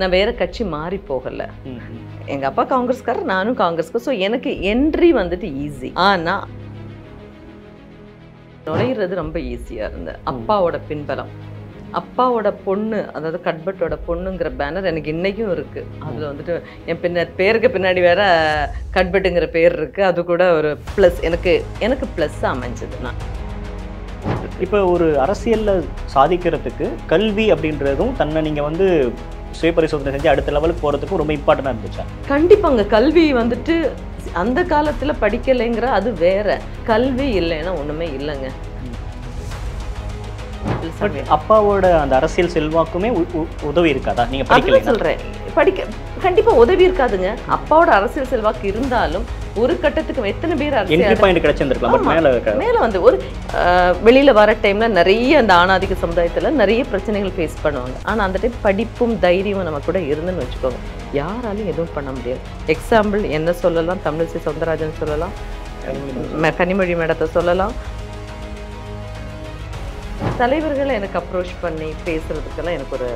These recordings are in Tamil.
நான் வேறு கட்சி மாறி போகலை எங்கள் அப்பா காங்கிரஸ்காரர் நானும் காங்கிரஸ்க்கு ஸோ எனக்கு என்ட்ரி வந்துட்டு ஈஸி ஆனால் நுழையிறது ரொம்ப ஈஸியாக இருந்தது அப்பாவோட பின்பலம் அப்பாவோட பொண்ணு அதாவது கட்பட்டோட பொண்ணுங்கிற பேனர் எனக்கு இன்றைக்கும் இருக்குது அதில் வந்துட்டு என் பின்ன பேருக்கு பின்னாடி வேற கட்பட்டுங்கிற பேர் இருக்குது அது கூட ஒரு ப்ளஸ் எனக்கு எனக்கு ப்ளஸ் அமைஞ்சது நான் இப்போ ஒரு அரசியலில் சாதிக்கிறதுக்கு கல்வி அப்படின்றதும் தன்னை நீங்கள் வந்து சுயபரிசோதனை செஞ்சு அடுத்த லெவலுக்கு போகிறதுக்கு ரொம்ப இம்பார்ட்டண்டாக இருந்துச்சு கண்டிப்பாங்க கல்வி வந்துட்டு அந்த காலத்தில் படிக்கலைங்கிற அது வேற கல்வி இல்லைன்னா ஒன்றுமே இல்லைங்க அப்பாவோட அந்த அரசியல் செல்வாக்குமே உதவி இருக்காதா நீங்க படிக்க சொல்றேன் படிக்க கண்டிப்பா உதவி இருக்காதுங்க அப்பாவோட அரசியல் செல்வாக்கு இருந்தாலும் ஒரு கட்டத்துக்கு எத்தனை பேர் என்ட்ரி பாயிண்ட் கிடைச்சிருந்திருக்கலாம் பட் மேல மேல வந்து ஒரு வெளியில வர டைம்ல நிறைய அந்த ஆணாதிக்க சமுதாயத்துல நிறைய பிரச்சனைகள் ஃபேஸ் பண்ணுவாங்க ஆனா அந்த டைம் படிப்பும் தைரியமும் நம்ம கூட இருந்துன்னு வச்சுக்கோங்க யாராலையும் எதுவும் பண்ண முடியாது எக்ஸாம்பிள் என்ன சொல்லலாம் தமிழிசை சவுந்தரராஜன் சொல்லலாம் கனிமொழி மேடத்தை சொல்லலாம் தலைவர்களை எனக்கு அப்ரோச் பண்ணி பேசுகிறதுக்கெல்லாம் எனக்கு ஒரு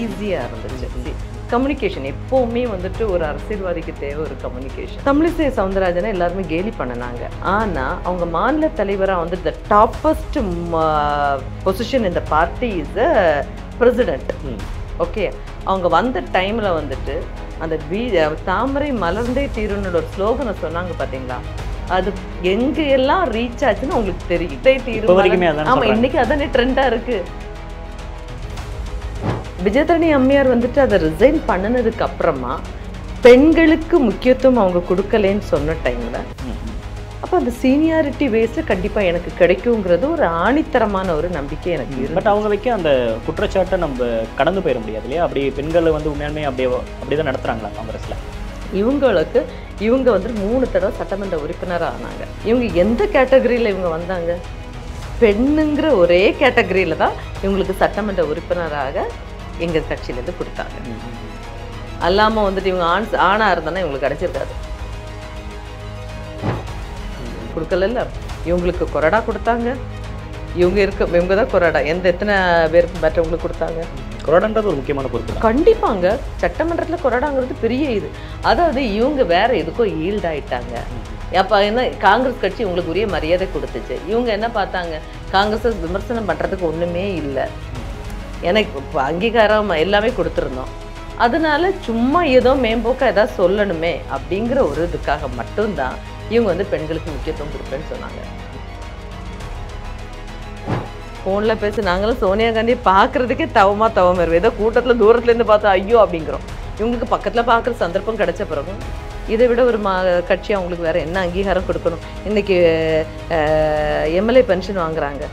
ஈஸியாக இருந்துச்சு கம்யூனிகேஷன் எப்போவுமே வந்துட்டு ஒரு அரசியல்வாதிக்கு தேவை ஒரு கம்யூனிகேஷன் தமிழிசை சவுந்தரராஜனை எல்லாருமே கேலி பண்ணினாங்க ஆனால் அவங்க மாநில தலைவராக வந்துட்டு த டாப்பஸ்ட் பொசிஷன் இந்த party is a president okay அவங்க வந்த டைமில் வந்துட்டு அந்த பீ தாமரை மலர்ந்தே தீருன்னு ஒரு ஸ்லோகனை சொன்னாங்க பார்த்தீங்களா அது எங்க எல்லாம் ரீச் ஆச்சுன்னு உங்களுக்கு தெரியும் ஆமா இன்னைக்கு அதானே ட்ரெண்டா இருக்கு விஜயதரணி அம்மையார் வந்துட்டு அதை ரிசைன் பண்ணினதுக்கு அப்புறமா பெண்களுக்கு முக்கியத்துவம் அவங்க கொடுக்கலன்னு சொன்ன டைம்ல அப்போ அந்த சீனியாரிட்டி வேஸ்ட் கண்டிப்பா எனக்கு கிடைக்குங்கிறது ஒரு ஆணித்தரமான ஒரு நம்பிக்கை எனக்கு இருக்கு பட் அவங்க வைக்க அந்த குற்றச்சாட்டை நம்ம கடந்து போயிட முடியாது இல்லையா அப்படி பெண்களை வந்து உண்மையாலுமே அப்படியே அப்படிதான் தான் காங்கிரஸ்ல இவங்களுக்கு இவங்க வந்து மூணு தடவை சட்டமன்ற உறுப்பினராக ஆனாங்க இவங்க எந்த கேட்டகரியில் இவங்க வந்தாங்க பெண்ணுங்கிற ஒரே கேட்டகரியில் தான் இவங்களுக்கு சட்டமன்ற உறுப்பினராக எங்கள் கட்சியிலேருந்து கொடுத்தாங்க அல்லாமல் வந்துட்டு இவங்க ஆண் ஆணாக இருந்தோன்னா இவங்களுக்கு கிடச்சிருக்காது கொடுக்கல இவங்களுக்கு கொரடா கொடுத்தாங்க இவங்க இருக்க இவங்க தான் கொரடா எந்த எத்தனை பேருக்கு மற்றவங்களுக்கு கொடுத்தாங்க கொறடான்றது ஒரு முக்கியமான பொறுப்பு கண்டிப்பாங்க சட்டமன்றத்தில் கொறடாங்கிறது பெரிய இது அதாவது இவங்க வேற எதுக்கோ ஈல்ட் ஆயிட்டாங்க அப்போ என்ன காங்கிரஸ் கட்சி உங்களுக்கு உரிய மரியாதை கொடுத்துச்சு இவங்க என்ன பார்த்தாங்க காங்கிரஸை விமர்சனம் பண்ணுறதுக்கு ஒன்றுமே இல்லை எனக்கு அங்கீகாரம் எல்லாமே கொடுத்துருந்தோம் அதனால சும்மா ஏதோ மேம்போக்காக ஏதாவது சொல்லணுமே அப்படிங்கிற ஒரு இதுக்காக மட்டும்தான் இவங்க வந்து பெண்களுக்கு முக்கியத்துவம் கொடுப்பேன்னு சொன்னாங்க ஃபோனில் பேசி நாங்களும் சோனியா காந்தி பார்க்குறதுக்கே தவமாக தவம் வருவோம் ஏதோ கூட்டத்தில் தூரத்துலேருந்து பார்த்தா ஐயோ அப்படிங்கிறோம் இவங்களுக்கு பக்கத்தில் பார்க்குற சந்தர்ப்பம் கிடைச்ச பிறகும் இதை விட ஒரு மா கட்சி அவங்களுக்கு வேறு என்ன அங்கீகாரம் கொடுக்கணும் இன்றைக்கி எம்எல்ஏ பென்ஷன் வாங்குறாங்க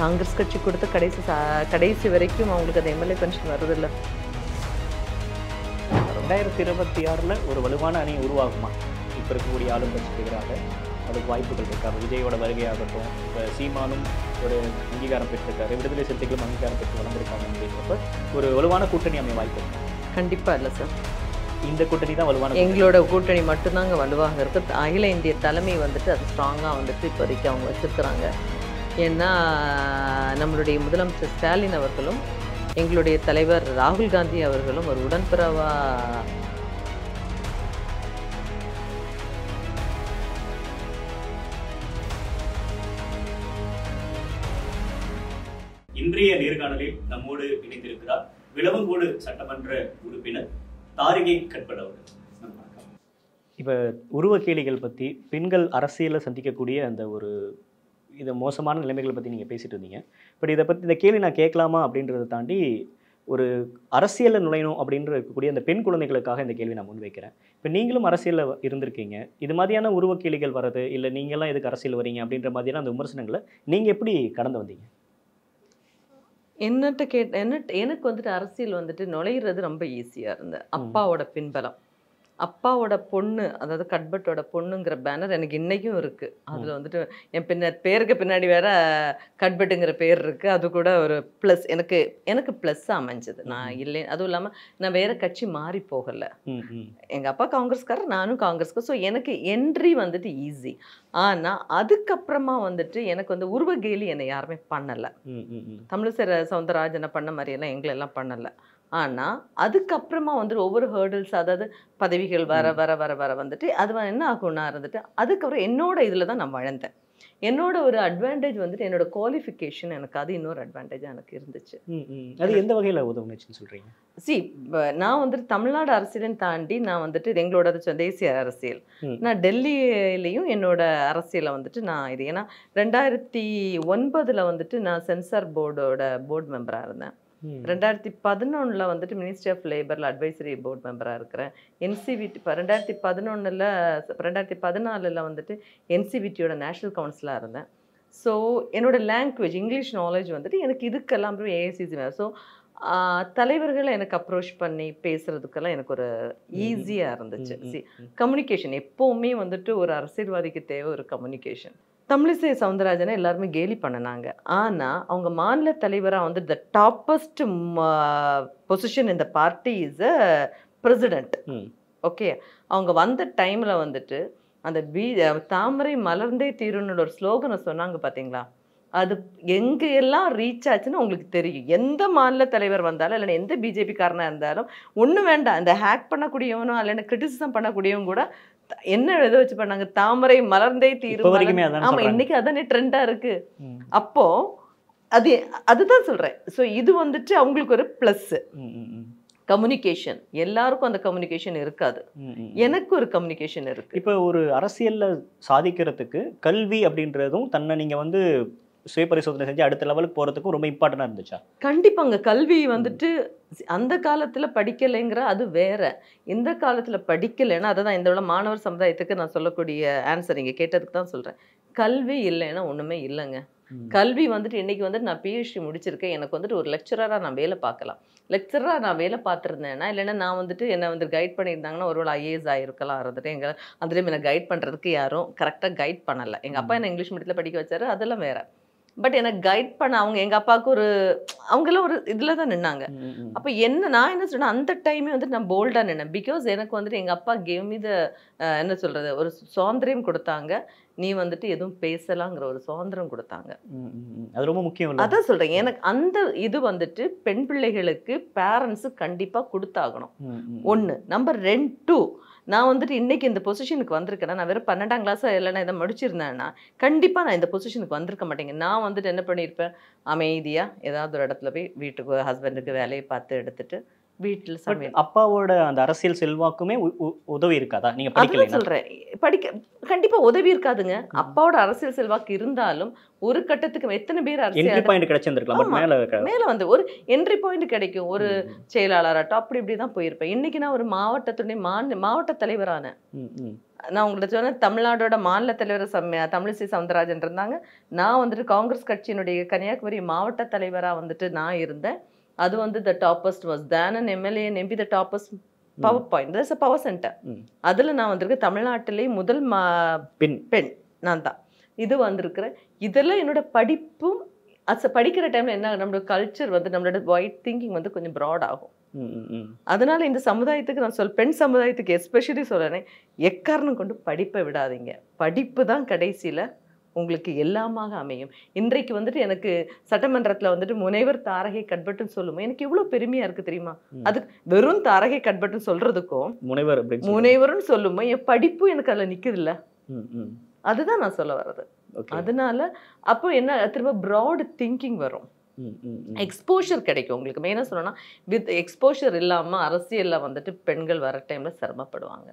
காங்கிரஸ் கட்சி கொடுத்த கடைசி சா கடைசி வரைக்கும் அவங்களுக்கு அந்த எம்எல்ஏ பென்ஷன் வருதில்ல ரெண்டாயிரத்தி இருபத்தி ஆறில் ஒரு வலுவான அணி உருவாகுமா இப்போ இருக்கக்கூடிய ஆளும் கட்சிக்கு எதிராக அதுக்கு வாய்ப்புகள் இருக்குது அது விஜயோட வருகையாகட்டும் இப்போ சீமானும் ஒரு அங்கீகாரம் பெற்றிருக்காரு விடுதலை சிறுத்தைகளும் அங்கீகாரம் பெற்று வளர்ந்துருக்காங்க அப்படின்றப்ப ஒரு வலுவான கூட்டணி அமைய வாய்ப்பு கண்டிப்பாக இல்லை சார் இந்த கூட்டணி தான் வலுவான எங்களோட கூட்டணி மட்டும்தாங்க வலுவாக இருக்குது அகில இந்திய தலைமை வந்துட்டு அது ஸ்ட்ராங்காக வந்துட்டு இப்போதைக்கு அவங்க வச்சுருக்குறாங்க ஏன்னா நம்மளுடைய முதலமைச்சர் ஸ்டாலின் அவர்களும் எங்களுடைய தலைவர் ராகுல் காந்தி அவர்களும் ஒரு உடன்பிறவா இன்றைய நேர்காணலில் நம்மோடு இணைந்திருக்கிறார் விளவங்கோடு சட்டமன்ற உறுப்பினர் தாரிகை கட்பட அவர்கள் இப்போ கேளிகள் பற்றி பெண்கள் அரசியலில் சந்திக்கக்கூடிய அந்த ஒரு இதை மோசமான நிலைமைகளை பற்றி நீங்கள் பேசிட்டு இருந்தீங்க பட் இதை பற்றி இந்த கேள்வி நான் கேட்கலாமா அப்படின்றத தாண்டி ஒரு அரசியலில் நுழையணும் அப்படின்ற இருக்கக்கூடிய அந்த பெண் குழந்தைகளுக்காக இந்த கேள்வி நான் முன்வைக்கிறேன் இப்போ நீங்களும் அரசியலில் இருந்திருக்கீங்க இது மாதிரியான உருவக்கேளிகள் வர்றது இல்லை நீங்களாம் எதுக்கு அரசியல் வரீங்க அப்படின்ற மாதிரியான அந்த விமர்சனங்களை நீங்கள் எப்படி கடந்து வந்தீங்க என்னட்ட கேட் என்ன எனக்கு வந்துட்டு அரசியல் வந்துட்டு நுழையிறது ரொம்ப ஈஸியாக இருந்தது அப்பாவோட பின்பலம் அப்பாவோட பொண்ணு அதாவது கட்பட்டோட பொண்ணுங்கிற பேனர் எனக்கு இன்றைக்கும் இருக்குது அதில் வந்துட்டு என் பின்ன பேருக்கு பின்னாடி வேற கட்பட்டுங்கிற பேர் இருக்குது அது கூட ஒரு ப்ளஸ் எனக்கு எனக்கு ப்ளஸ் அமைஞ்சது நான் இல்லை அதுவும் இல்லாமல் நான் வேற கட்சி மாறி போகலை எங்கள் அப்பா காங்கிரஸ்காரர் நானும் காங்கிரஸ்க்கு ஸோ எனக்கு என்ட்ரி வந்துட்டு ஈஸி ஆனால் அதுக்கப்புறமா வந்துட்டு எனக்கு வந்து உருவ கேலி என்னை யாருமே பண்ணலை தமிழிசை சவுந்தரராஜனை பண்ண மாதிரியெல்லாம் எங்களை எல்லாம் பண்ணலை ஆனால் அதுக்கப்புறமா வந்துட்டு ஒவ்வொரு ஹேர்டில்ஸ் அதாவது பதவிகள் வர வர வர வர வந்துட்டு அது என்ன ஆகும்னா இருந்துட்டு அதுக்கப்புறம் என்னோட இதில் தான் நான் வளர்ந்தேன் என்னோட ஒரு அட்வான்டேஜ் வந்துட்டு என்னோட குவாலிஃபிகேஷன் எனக்கு அது இன்னொரு அட்வான்டேஜாக எனக்கு இருந்துச்சு அது எந்த வகையில் உதவுச்சுன்னு சொல்கிறீங்க சி நான் வந்துட்டு தமிழ்நாடு அரசியலையும் தாண்டி நான் வந்துட்டு எங்களோட தேசிய அரசியல் நான் டெல்லியிலையும் என்னோட அரசியலை வந்துட்டு நான் இது ஏன்னா ரெண்டாயிரத்தி ஒன்பதில் வந்துட்டு நான் சென்சார் போர்டோட போர்டு மெம்பராக இருந்தேன் ரெண்டாயிரத்தி பதினொன்றில் வந்துட்டு மினிஸ்ட்ரி ஆஃப் லேபரில் அட்வைசரி போர்ட் மெம்பராக இருக்கிறேன் என்சிவிடி இப்போ ரெண்டாயிரத்தி பதினொன்றில் ரெண்டாயிரத்தி பதினாலில் வந்துட்டு என்சிவிட்டியோட நேஷனல் கவுன்சிலாக இருந்தேன் ஸோ என்னோடய லாங்குவேஜ் இங்கிலீஷ் நாலேஜ் வந்துட்டு எனக்கு இதுக்கெல்லாம் ஏஐசிசி ஸோ தலைவர்களை எனக்கு அப்ரோச் பண்ணி பேசுறதுக்கெல்லாம் எனக்கு ஒரு ஈஸியாக இருந்துச்சு சி கம்யூனிகேஷன் எப்போவுமே வந்துட்டு ஒரு அரசியல்வாதிக்கு தேவை ஒரு கம்யூனிகேஷன் தமிழிசை சவுந்தரராஜனை எல்லாருமே கேலி பண்ணினாங்க ஆனால் அவங்க மாநில தலைவராக வந்து த டாப்பஸ்ட் பொசிஷன் இந்த party is a president okay அவங்க வந்த டைமில் வந்துட்டு அந்த பீ தாமரை மலர்ந்தே தீருன்னு ஒரு ஸ்லோகனை சொன்னாங்க பார்த்தீங்களா அது எங்கே எல்லாம் ரீச் ஆச்சுன்னு உங்களுக்கு தெரியும் எந்த மாநில தலைவர் வந்தாலும் இல்லைன்னா எந்த பிஜேபிக்காரனாக இருந்தாலும் ஒன்றும் வேண்டாம் அந்த ஹேக் பண்ணக்கூடியவனும் இல்லைன்னா கிரிட்டிசிசம் பண்ணக்கூடியவங்க கூட என்ன எதை வச்சு பண்ணாங்க தாமரை மலர்ந்தே தீரும் ஆமா இன்னைக்கு அதானே ட்ரெண்டா இருக்கு அப்போ அது அதுதான் சொல்றேன் ஸோ இது வந்துட்டு அவங்களுக்கு ஒரு பிளஸ் கம்யூனிகேஷன் எல்லாருக்கும் அந்த கம்யூனிகேஷன் இருக்காது எனக்கு ஒரு கம்யூனிகேஷன் இருக்கு இப்போ ஒரு அரசியலில் சாதிக்கிறதுக்கு கல்வி அப்படின்றதும் தன்னை நீங்க வந்து சுய பரிசோதனை செஞ்சு அடுத்த லெவலுக்கு போகிறதுக்கும் ரொம்ப இம்பார்ட்டண்டாக இருந்துச்சா கண்டிப்பாங்க கல்வி வந்துட்டு அந்த காலத்தில் படிக்கலைங்கிற அது வேற இந்த காலத்தில் படிக்கலைன்னா அதை தான் இந்த உள்ள மாணவர் சமுதாயத்துக்கு நான் சொல்லக்கூடிய ஆன்சர் இங்கே கேட்டதுக்கு தான் சொல்கிறேன் கல்வி இல்லைன்னா ஒன்றுமே இல்லைங்க கல்வி வந்துட்டு இன்றைக்கி வந்துட்டு நான் பிஹெச்டி முடிச்சிருக்கேன் எனக்கு வந்துட்டு ஒரு லெக்சராக நான் வேலை பார்க்கலாம் லெக்சராக நான் வேலை பார்த்துருந்தேன்னா இல்லைன்னா நான் வந்துட்டு என்னை வந்து கைட் பண்ணியிருந்தாங்கன்னா ஒருவேளை ஐஏஎஸ் ஆகிருக்கலாம் இருந்துட்டு எங்கள் டைம் என்னை கைட் பண்ணுறதுக்கு யாரும் கரெக்டாக கைட் பண்ணலை எங்கள் அப்பா என்ன இங்கிலீஷ் மீடியத்தில் படிக்க வச்சாரு அதெல்லாம் வேறு பட் எனக்கு கைட் பண்ண அவங்க எங்கள் அப்பாவுக்கு ஒரு எல்லாம் ஒரு இதில் தான் நின்னாங்க அப்போ என்ன நான் என்ன சொன்னேன் அந்த டைமே வந்துட்டு நான் போல்டாக நின்னேன் பிகாஸ் எனக்கு வந்துட்டு எங்கள் அப்பா கேவ் த என்ன சொல்கிறது ஒரு சுதந்திரம் கொடுத்தாங்க நீ வந்துட்டு எதுவும் பேசலாங்கிற ஒரு சுதந்திரம் கொடுத்தாங்க அது ரொம்ப முக்கியம் அதான் சொல்கிறேன் எனக்கு அந்த இது வந்துட்டு பெண் பிள்ளைகளுக்கு பேரண்ட்ஸு கண்டிப்பாக கொடுத்தாகணும் ஒன்று நம்பர் ரெண்டு நான் வந்துட்டு இன்றைக்கி இந்த பொசிஷனுக்கு வந்திருக்கேன்னா நான் வெறும் பன்னெண்டாம் கிளாஸ் இல்லைன்னா இதை முடிச்சிருந்தேன்னா கண்டிப்பாக நான் இந்த பொசிஷனுக்கு வந்திருக்க மாட்டேங்க நான் வந்துட்டு என்ன பண்ணியிருப்பேன் அமைதியாக ஏதாவது ஒரு இடத்துல போய் வீட்டுக்கு ஹஸ்பண்டுக்கு வேலையை பார்த்து எடுத்துகிட்டு வீட்டில் சமையல் அப்பாவோட அந்த அரசியல் செல்வாக்குமே உதவி இருக்காதா நீங்க படிக்கல சொல்றேன் படிக்க கண்டிப்பா உதவி இருக்காதுங்க அப்பாவோட அரசியல் செல்வாக்கு இருந்தாலும் ஒரு கட்டத்துக்கு எத்தனை பேர் அரசியல் பாயிண்ட் கிடைச்சிருந்துருக்கலாம் மேல வந்து ஒரு என்ட்ரி பாயிண்ட் கிடைக்கும் ஒரு செயலாளராட்டம் அப்படி இப்படி தான் போயிருப்பேன் இன்னைக்கு நான் ஒரு மாவட்டத்துடைய மாவட்ட தலைவரான நான் உங்கள்ட்ட சொன்னேன் தமிழ்நாடோட மாநில தலைவர் தமிழிசை சவுந்தரராஜன் இருந்தாங்க நான் வந்துட்டு காங்கிரஸ் கட்சியினுடைய கன்னியாகுமரி மாவட்ட தலைவராக வந்துட்டு நான் இருந்தேன் அது வந்து the toppest was then MLA நம்பி the toppest power point that's a power centre அதில் நான் வந்திருக்கேன் தமிழ்நாட்டிலே முதல் மா பெண் பெண் நான் தான் இது வந்திருக்கிறேன் இதெல்லாம் என்னோட படிப்பும் அஸ் படிக்கிற டைமில் என்ன நம்மளோட கல்ச்சர் வந்து நம்மளோட ஒயிட் திங்கிங் வந்து கொஞ்சம் ப்ராட் ஆகும் அதனால இந்த சமுதாயத்துக்கு நான் சொல் பெண் சமுதாயத்துக்கு எஸ்பெஷலி சொல்கிறேன் எக்காரணம் கொண்டு படிப்பை விடாதீங்க படிப்பு தான் கடைசியில் உங்களுக்கு எல்லாமாக அமையும் இன்றைக்கு வந்துட்டு எனக்கு சட்டமன்றத்தில் வந்துட்டு முனைவர் தாரகை கட்பட்டுன்னு சொல்லுமா எனக்கு இவ்வளோ பெருமையாக இருக்குது தெரியுமா அது வெறும் தாரகை கட்பட்டுன்னு சொல்கிறதுக்கும் முனைவர் முனைவர்னு சொல்லுமா என் படிப்பு எனக்கு அதில் இல்லை அதுதான் நான் சொல்ல வர்றது அதனால அப்போ என்ன திரும்ப ப்ராட் திங்கிங் வரும் எக்ஸ்போஷர் கிடைக்கும் உங்களுக்கு மெயினாக சொல்லணும்னா வித் எக்ஸ்போஷர் இல்லாமல் அரசியலில் வந்துட்டு பெண்கள் வர டைமில் சிரமப்படுவாங்க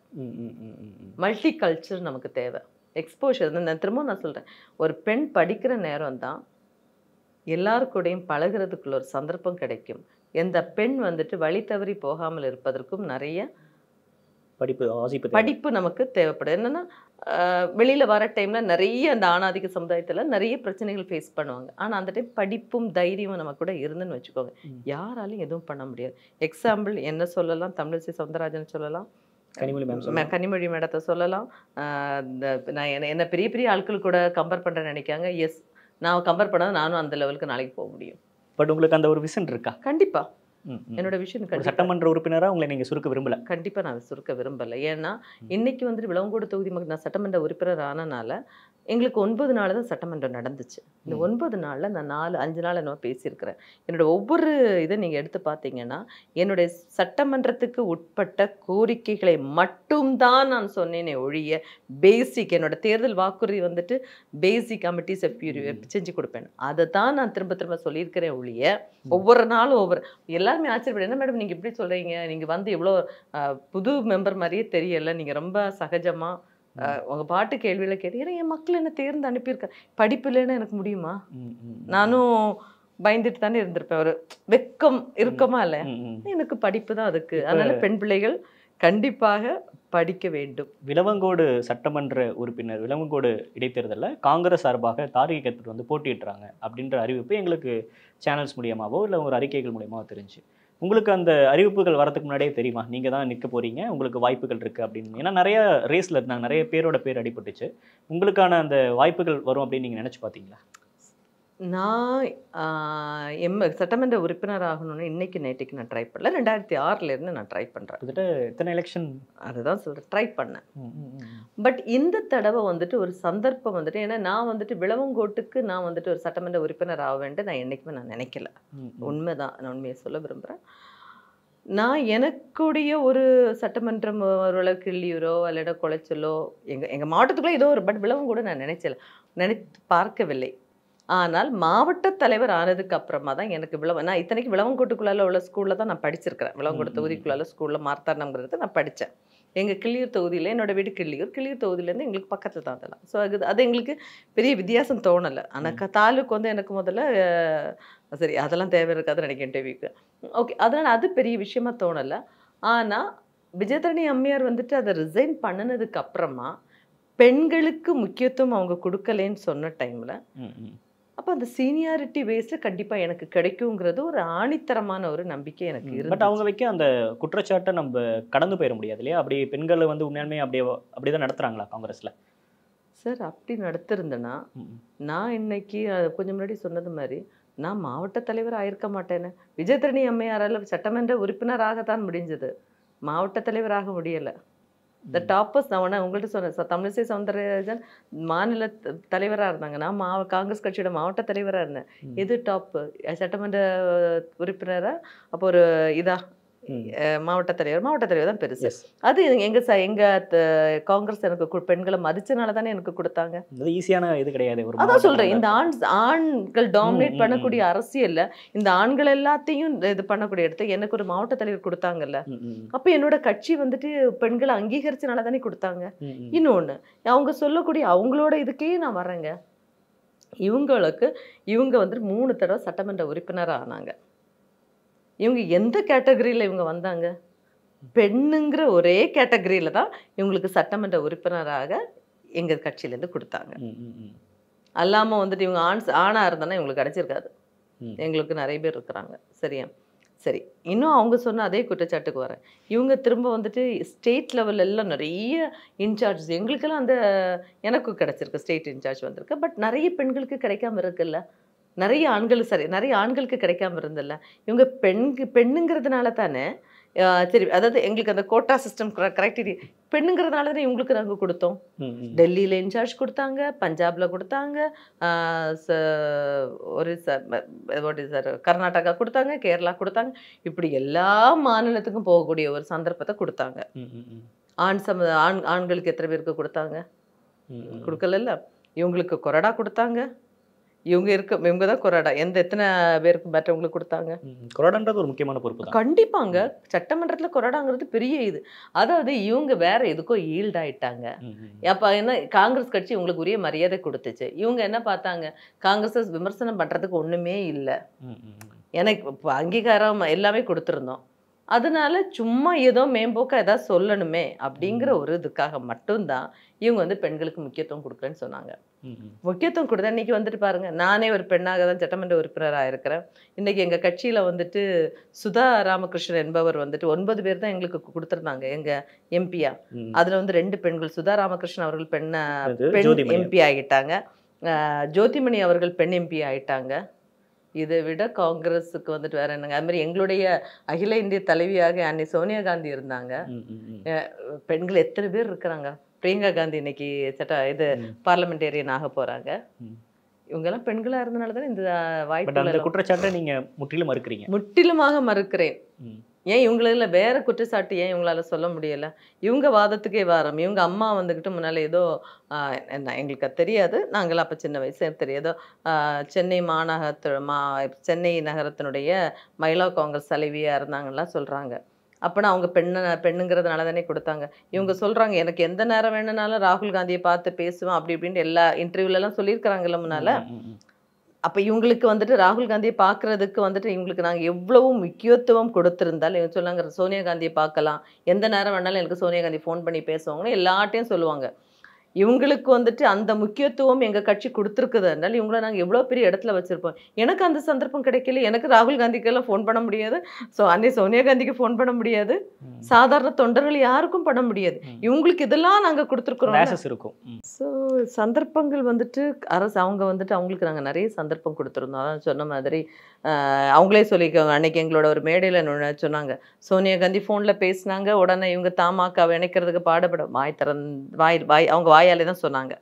மல்டி கல்ச்சர் நமக்கு தேவை எக்ஸ்போஷர் நான் திரும்பவும் நான் சொல்கிறேன் ஒரு பெண் படிக்கிற நேரம் தான் எல்லாருக்கூடையும் பழகிறதுக்குள்ள ஒரு சந்தர்ப்பம் கிடைக்கும் எந்த பெண் வந்துட்டு வழி தவறி போகாமல் இருப்பதற்கும் நிறைய படிப்பு படிப்பு நமக்கு தேவைப்படுது என்னென்னா வெளியில் வர டைமில் நிறைய அந்த ஆணாதிக்க சமுதாயத்தில் நிறைய பிரச்சனைகள் ஃபேஸ் பண்ணுவாங்க ஆனால் அந்த டைம் படிப்பும் தைரியமும் நம்ம கூட இருந்துன்னு வச்சுக்கோங்க யாராலையும் எதுவும் பண்ண முடியாது எக்ஸாம்பிள் என்ன சொல்லலாம் தமிழிசை சவுந்தரராஜன் சொல்லலாம் கனிமொழி கனிமொழி மேடத்தை சொல்லலாம் நான் என்ன என்ன பெரிய பெரிய ஆட்கள் கூட கம்பேர் பண்ற நினைக்காங்க எஸ் நான் கம்பேர் பண்ணால் நானும் அந்த லெவலுக்கு நாளைக்கு போக முடியும் பட் உங்களுக்கு அந்த ஒரு விஷன் இருக்கா கண்டிப்பா என்னோட விஷயம் சட்டமன்ற உறுப்பினராக உங்களை நீங்கள் சுருக்க விரும்பல கண்டிப்பாக நான் சுருக்க விரும்பலை ஏன்னா இன்னைக்கு வந்துட்டு விளங்கோடு தொகுதி மக்கள் நான் சட்டமன்ற உறுப்பினர் ஆனனால எங்களுக்கு ஒன்பது நாள் தான் சட்டமன்றம் நடந்துச்சு இந்த ஒன்பது நாளில் நான் நாலு அஞ்சு நாள் என்ன பேசியிருக்கிறேன் என்னோடய ஒவ்வொரு இதை நீங்கள் எடுத்து பார்த்தீங்கன்னா என்னுடைய சட்டமன்றத்துக்கு உட்பட்ட கோரிக்கைகளை மட்டும்தான் நான் சொன்னேனே ஒழிய பேசிக் என்னோட தேர்தல் வாக்குறுதி வந்துட்டு பேசிக் எப்படி செஞ்சு கொடுப்பேன் அதை தான் நான் திரும்ப திரும்ப சொல்லியிருக்கிறேன் ஒழிய ஒவ்வொரு நாளும் ஒவ்வொரு எல்லாருமே ஆச்சரியப்படும் என்ன மேடம் நீங்கள் இப்படி சொல்கிறீங்க நீங்கள் வந்து இவ்வளோ புது மெம்பர் மாதிரியே தெரியலை நீங்கள் ரொம்ப சகஜமாக உங்கள் பாட்டு கேள்வியில் கேட்டு என் மக்கள் என்ன தேர்ந்து அனுப்பியிருக்க படிப்பு இல்லைன்னு எனக்கு முடியுமா நானும் பயந்துட்டு தானே இருந்திருப்பேன் ஒரு வெக்கம் இருக்கமா இல்லை எனக்கு படிப்பு தான் அதுக்கு அதனால பெண் பிள்ளைகள் கண்டிப்பாக படிக்க வேண்டும் விலவங்கோடு சட்டமன்ற உறுப்பினர் விலவங்கோடு இடைத்தேர்தலில் காங்கிரஸ் சார்பாக தாரிகை கத்துட்டு வந்து போட்டியிடுறாங்க அப்படின்ற அறிவிப்பு எங்களுக்கு சேனல்ஸ் மூலியமாகவோ இல்லை ஒரு அறிக்கைகள் மூலியமாகவோ தெரிஞ்சு உங்களுக்கு அந்த அறிவிப்புகள் வரதுக்கு முன்னாடியே தெரியுமா நீங்கள் தான் நிற்க போகிறீங்க உங்களுக்கு வாய்ப்புகள் இருக்குது அப்படின்னு ஏன்னா நிறைய ரேஸில் இருந்தாங்க நிறைய பேரோட பேர் அடிபட்டுச்சு உங்களுக்கான அந்த வாய்ப்புகள் வரும் அப்படின்னு நீங்கள் நினச்சி பார்த்தீங்களா நான் எம் சட்டமன்ற உறுப்பினர் ஆகணும்னு இன்னைக்கு நேற்றுக்கு நான் ட்ரை பண்ணல ரெண்டாயிரத்தி ஆறுலேருந்து நான் ட்ரை பண்ணுறேன் கிட்டத்தட்ட இத்தனை எலெக்ஷன் அதுதான் சொல்கிறேன் ட்ரை பண்ணேன் பட் இந்த தடவை வந்துட்டு ஒரு சந்தர்ப்பம் வந்துட்டு ஏன்னா நான் வந்துட்டு விளவங்கோட்டுக்கு நான் வந்துட்டு ஒரு சட்டமன்ற உறுப்பினர் ஆக வேண்டும் நான் என்றைக்குமே நான் நினைக்கல உண்மைதான் நான் உண்மையை சொல்ல விரும்புகிறேன் நான் எனக்குடைய ஒரு சட்டமன்றம் ஒரு கிள்ளியூரோ அல்லட குலைச்சலோ எங்கள் எங்கள் மாவட்டத்துக்குள்ளே ஏதோ ஒரு பட் விளவும் கூட நான் நினைச்சல நினை பார்க்கவில்லை ஆனால் மாவட்ட தலைவர் ஆனதுக்கு அப்புறமா தான் எனக்கு விளவம் நான் இத்தனைக்கு விளவங்கோட்டுக்குள்ளால உள்ள ஸ்கூலில் தான் நான் படிச்சிருக்கிறேன் விளவங்கோட்டு தொகுதிக்குள்ளால ஸ்கூலில் மார்த்தாண்டம்ங்கிறது நான் படித்தேன் எங்கள் கிள்ளியூர் தொகுதியில் என்னோடய வீடு கிள்ளியூர் கிள்ளியூர் தொகுதியிலேருந்து எங்களுக்கு பக்கத்தில் தான் அதெல்லாம் ஸோ அது அது எங்களுக்கு பெரிய வித்தியாசம் தோணலை ஆனால் தாலுக்கு வந்து எனக்கு முதல்ல சரி அதெல்லாம் தேவை இருக்காதுன்னு நினைக்கிறேன் டிவிக்கு ஓகே அதனால் அது பெரிய விஷயமா தோணலை ஆனால் விஜயதரணி அம்மையார் வந்துட்டு அதை ரிசைன் பண்ணினதுக்கு அப்புறமா பெண்களுக்கு முக்கியத்துவம் அவங்க கொடுக்கலன்னு சொன்ன டைமில் அப்போ அந்த சீனியாரிட்டி பேஸில் கண்டிப்பாக எனக்கு கிடைக்குங்கிறது ஒரு ஆணித்தரமான ஒரு நம்பிக்கை எனக்கு இருக்கு பட் அவங்க வைக்க அந்த குற்றச்சாட்டை நம்ம கடந்து போயிட முடியாது இல்லையா அப்படி பெண்களை வந்து உண்மையாலுமே அப்படியே அப்படி தான் நடத்துகிறாங்களா காங்கிரஸில் சார் அப்படி நடத்திருந்தேன்னா நான் இன்னைக்கு கொஞ்சம் முன்னாடி சொன்னது மாதிரி நான் மாவட்ட தலைவர் ஆயிருக்க மாட்டேன்னு விஜயதரணி அம்மையாரால் சட்டமன்ற உறுப்பினராகத்தான் முடிஞ்சது மாவட்ட தலைவராக முடியலை த டாப்பர்ஸ் நான் வேணா உங்கள்கிட்ட சொன்னேன் தமிழிசை சவுந்தரராஜன் மாநில தலைவராக இருந்தாங்க நான் மாவ காங்கிரஸ் கட்சியோட மாவட்ட தலைவராக இருந்தேன் எது டாப்பு சட்டமன்ற உறுப்பினராக அப்போ ஒரு இதாக மாவட்ட தலைவர் மாவட்ட தலைவர் தான் பெருசு அது எங்க எங்க காங்கிரஸ் எனக்கு பெண்களை மதிச்சனால தானே எனக்கு கொடுத்தாங்க ஈஸியான இது கிடையாது அதான் சொல்றேன் இந்த ஆண் ஆண்கள் டாமினேட் பண்ணக்கூடிய அரசியல்ல இந்த ஆண்கள் எல்லாத்தையும் இது பண்ணக்கூடிய இடத்த எனக்கு ஒரு மாவட்ட தலைவர் கொடுத்தாங்கல்ல அப்ப என்னோட கட்சி வந்துட்டு பெண்களை அங்கீகரிச்சனால தானே கொடுத்தாங்க இன்னொன்னு அவங்க சொல்லக்கூடிய அவங்களோட இதுக்கே நான் வரேங்க இவங்களுக்கு இவங்க வந்துட்டு மூணு தடவை சட்டமன்ற உறுப்பினர் ஆனாங்க இவங்க எந்த கேட்டகரியில் இவங்க வந்தாங்க பெண்ணுங்கிற ஒரே கேட்டகரியில் தான் இவங்களுக்கு சட்டமன்ற உறுப்பினராக எங்கள் கட்சியிலேருந்து கொடுத்தாங்க அல்லாமல் வந்துட்டு இவங்க ஆண் ஆணாக இருந்தோன்னா இவங்களுக்கு கிடச்சிருக்காது எங்களுக்கு நிறைய பேர் இருக்கிறாங்க சரியா சரி இன்னும் அவங்க சொன்ன அதே குற்றச்சாட்டுக்கு வரேன் இவங்க திரும்ப வந்துட்டு ஸ்டேட் லெவல்ல எல்லாம் நிறைய இன்சார்ஜ் எங்களுக்கெல்லாம் அந்த எனக்கும் கிடச்சிருக்கு ஸ்டேட் இன்சார்ஜ் வந்திருக்கு பட் நிறைய பெண்களுக்கு கிடைக்காம இருக்குல்ல நிறைய ஆண்களுக்கு சரி நிறைய ஆண்களுக்கு கிடைக்காம இருந்ததில்ல இவங்க பெண் பெண்ணுங்கிறதுனால தானே சரி அதாவது எங்களுக்கு அந்த கோட்டா சிஸ்டம் கிரைட்டீரியா பெண்ணுங்கிறதுனால தானே இவங்களுக்கு நாங்கள் கொடுத்தோம் டெல்லியில் இன்சார்ஜ் கொடுத்தாங்க பஞ்சாபில் கொடுத்தாங்க ஒரு சார் கர்நாடகா கொடுத்தாங்க கேரளா கொடுத்தாங்க இப்படி எல்லா மாநிலத்துக்கும் போகக்கூடிய ஒரு சந்தர்ப்பத்தை கொடுத்தாங்க ஆண் சம ஆண் ஆண்களுக்கு எத்தனை பேருக்கு கொடுத்தாங்க கொடுக்கல இவங்களுக்கு கொரடா கொடுத்தாங்க இவங்க இருக்க இவங்க தான் கொராடா எந்த எத்தனை பேருக்கு பேட்டை உங்களுக்கு கொடுத்தாங்க கொராடான்றது ஒரு முக்கியமான பொறுப்பு கண்டிப்பாங்க சட்டமன்றத்தில் கொராடாங்கிறது பெரிய இது அதாவது இவங்க வேற எதுக்கோ ஈல்ட் ஆயிட்டாங்க அப்போ என்ன காங்கிரஸ் கட்சி இவங்களுக்கு உரிய மரியாதை கொடுத்துச்சு இவங்க என்ன பார்த்தாங்க காங்கிரஸ் விமர்சனம் பண்ணுறதுக்கு ஒன்றுமே இல்லை எனக்கு இப்போ அங்கீகாரம் எல்லாமே கொடுத்துருந்தோம் அதனால சும்மா ஏதோ மேம்போக்க ஏதாவது சொல்லணுமே அப்படிங்கிற ஒரு இதுக்காக மட்டும்தான் இவங்க வந்து பெண்களுக்கு முக்கியத்துவம் கொடுக்குறேன்னு சொன்னாங்க முக்கியத்துவம் கொடுத்தா இன்றைக்கி வந்துட்டு பாருங்கள் நானே ஒரு பெண்ணாக தான் சட்டமன்ற உறுப்பினராக இருக்கிறேன் இன்றைக்கி எங்கள் கட்சியில் வந்துட்டு சுதா ராமகிருஷ்ணன் என்பவர் வந்துட்டு ஒன்பது பேர் தான் எங்களுக்கு கொடுத்துருந்தாங்க எங்கள் எம்பியா அதில் வந்து ரெண்டு பெண்கள் சுதா ராமகிருஷ்ணன் அவர்கள் பெண்ணை பெண் எம்பி ஆகிட்டாங்க ஜோதிமணி அவர்கள் பெண் எம்பி ஆகிட்டாங்க இதை விட காங்கிரஸுக்கு வந்துட்டு வேற என்னங்க அது மாதிரி எங்களுடைய அகில இந்திய தலைவியாக அன்னை சோனியா காந்தி இருந்தாங்க பெண்கள் எத்தனை பேர் இருக்கிறாங்க பிரியங்கா காந்தி இன்னைக்கு சட்ட இது பார்லமெண்டேரியன் ஆக இவங்க எல்லாம் பெண்களா இருந்தனால தானே இந்த வாய்ப்பு குற்றச்சாட்டை நீங்க முற்றிலும் மறுக்கிறீங்க முற்றிலுமாக மறுக்கிறேன் ஏன் இவங்களில் வேற குற்றச்சாட்டு ஏன் இவங்களால சொல்ல முடியல இவங்க வாதத்துக்கே வாரம் இவங்க அம்மா வந்துக்கிட்டு முன்னால ஏதோ என்ன எங்களுக்கு தெரியாது நாங்கள் அப்போ சின்ன வயசு தெரியாதோ சென்னை மாநகரத்து மா சென்னை நகரத்தினுடைய மயிலா காங்கிரஸ் தலைவியாக இருந்தாங்கலாம் சொல்கிறாங்க அப்போனா அவங்க பெண்ண பெண்ணுங்கிறதுனால தானே கொடுத்தாங்க இவங்க சொல்கிறாங்க எனக்கு எந்த நேரம் வேணுனாலும் ராகுல் காந்தியை பார்த்து பேசுவேன் அப்படி இப்படின்ட்டு எல்லா இன்டர்வியூலெல்லாம் சொல்லியிருக்கிறாங்கல்ல முன்னால் அப்போ இவங்களுக்கு வந்துட்டு ராகுல் காந்தியை பார்க்குறதுக்கு வந்துட்டு இவங்களுக்கு நாங்கள் எவ்வளவு முக்கியத்துவம் கொடுத்துருந்தாலும் இவங்க சொன்னாங்க சோனியா காந்தியை பார்க்கலாம் எந்த நேரம் வேணாலும் எனக்கு சோனியா காந்தி ஃபோன் பண்ணி பேசுவாங்கன்னு எல்லாட்டையும் சொல்லுவாங்க இவங்களுக்கு வந்துட்டு அந்த முக்கியத்துவம் எங்க கட்சி கொடுத்துருக்குது அதனால இவங்கள நாங்கள் எவ்வளோ பெரிய இடத்துல வச்சிருப்போம் எனக்கு அந்த சந்தர்ப்பம் கிடைக்கல எனக்கு ராகுல் காந்திக்கெல்லாம் ஃபோன் பண்ண முடியாது ஸோ அன்னை சோனியா காந்திக்கு ஃபோன் பண்ண முடியாது சாதாரண தொண்டர்கள் யாருக்கும் பண்ண முடியாது இவங்களுக்கு இதெல்லாம் நாங்கள் கொடுத்துருக்குறோம் இருக்கும் ஸோ சந்தர்ப்பங்கள் வந்துட்டு அரசு அவங்க வந்துட்டு அவங்களுக்கு நாங்கள் நிறைய சந்தர்ப்பம் கொடுத்துருந்தோம் அதான் சொன்ன மாதிரி அவங்களே சொல்லிக்கோங்க அன்னைக்கு எங்களோட ஒரு மேடையில் சொன்னாங்க சோனியா காந்தி ஃபோனில் பேசினாங்க உடனே இவங்க தாமாக்காவை இணைக்கிறதுக்கு பாடுபட வாய் திறந்து வாய் வாய் அவங்க வாய் வாயாலே தான் சொன்னாங்க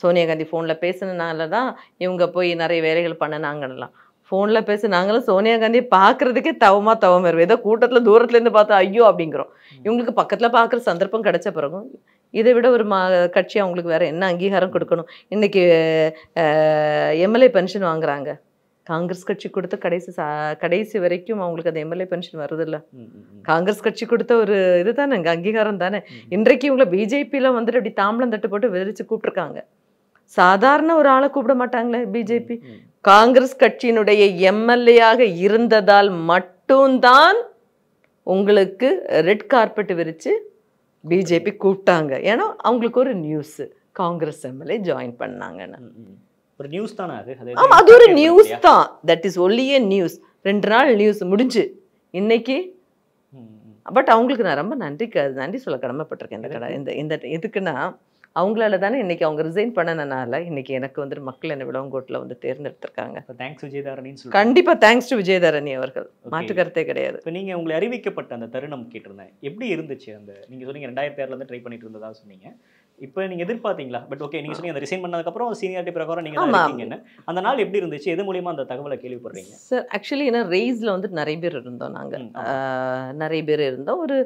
சோனியா காந்தி ஃபோனில் பேசினனால தான் இவங்க போய் நிறைய வேலைகள் பண்ணினாங்கலாம் ஃபோனில் பேசி நாங்களும் சோனியா காந்தி பார்க்குறதுக்கே தவமாக தவம் வருவோம் ஏதோ கூட்டத்தில் தூரத்துலேருந்து பார்த்தா ஐயோ அப்படிங்கிறோம் இவங்களுக்கு பக்கத்தில் பார்க்குற சந்தர்ப்பம் கிடைச்ச பிறகும் இதை விட ஒரு மா கட்சி அவங்களுக்கு வேறு என்ன அங்கீகாரம் கொடுக்கணும் இன்றைக்கி எம்எல்ஏ பென்ஷன் வாங்குறாங்க காங்கிரஸ் கட்சி கொடுத்த கடைசி கடைசி வரைக்கும் அவங்களுக்கு அந்த எம்எல்ஏ பென்ஷன் வருதில்ல காங்கிரஸ் கட்சி கொடுத்த ஒரு இது தானே அங்கீகாரம் தானே இன்றைக்கு இவங்களை பிஜேபியில் வந்துட்டு அப்படி தாம்பளம் தட்டு போட்டு விதிரிச்சு கூப்பிட்ருக்காங்க சாதாரண ஒரு ஆளை கூப்பிட மாட்டாங்களே பிஜேபி காங்கிரஸ் கட்சியினுடைய எம்எல்ஏயாக இருந்ததால் மட்டும்தான் உங்களுக்கு ரெட் கார்பெட் விரித்து பிஜேபி கூப்பிட்டாங்க ஏன்னா அவங்களுக்கு ஒரு நியூஸு காங்கிரஸ் எம்எல்ஏ ஜாயின் பண்ணாங்கன்னு ஒரு நியூஸ் தானே அது அது ஒரு நியூஸ் தான் that is only a news ரெண்டு நாள் நியூஸ் முடிஞ்சு இன்னைக்கு பட் அவங்களுக்கு நான் ரொம்ப நன்றி நன்றி சொல்ல கடமைப்பட்டிருக்கேன் இந்த கடை இந்த இந்த எதுக்குன்னா அவங்களால தானே இன்னைக்கு அவங்க ரிசைன் பண்ணனால இன்னைக்கு எனக்கு வந்து மக்கள் என்ன விளவங்கோட்டில் வந்து தேர்ந்தெடுத்திருக்காங்க தேங்க்ஸ் விஜயதாரணி கண்டிப்பாக தேங்க்ஸ் டு விஜயதாரணி அவர்கள் மாற்றுக்கருத்தே கிடையாது இப்போ நீங்கள் உங்களை அறிவிக்கப்பட்ட அந்த தருணம் கேட்டிருந்தேன் எப்படி இருந்துச்சு அந்த நீங்கள் சொன்னீங்க ரெண்டாயிரத்தி ஆறுலேருந்து ட்ரை பண்ணிட்டு இருந்ததா சொன்னீங்க இப்போ நீங்கள் எதிர்பார்த்தீங்களா பட் ஓகே நீங்கள் சொல்லி அந்த ரிசைன் பண்ணதுக்கப்புறம் சீனியாரிட்டி பிரகாரம் நீங்கள் இருக்கீங்கன்னு அந்த நாள் எப்படி இருந்துச்சு எது மூலியமாக அந்த தகவலை கேள்விப்படுறீங்க சார் ஆக்சுவலி ஏன்னா ரேஸில் வந்துட்டு நிறைய பேர் இருந்தோம் நாங்கள் நிறைய பேர் இருந்தோம் ஒரு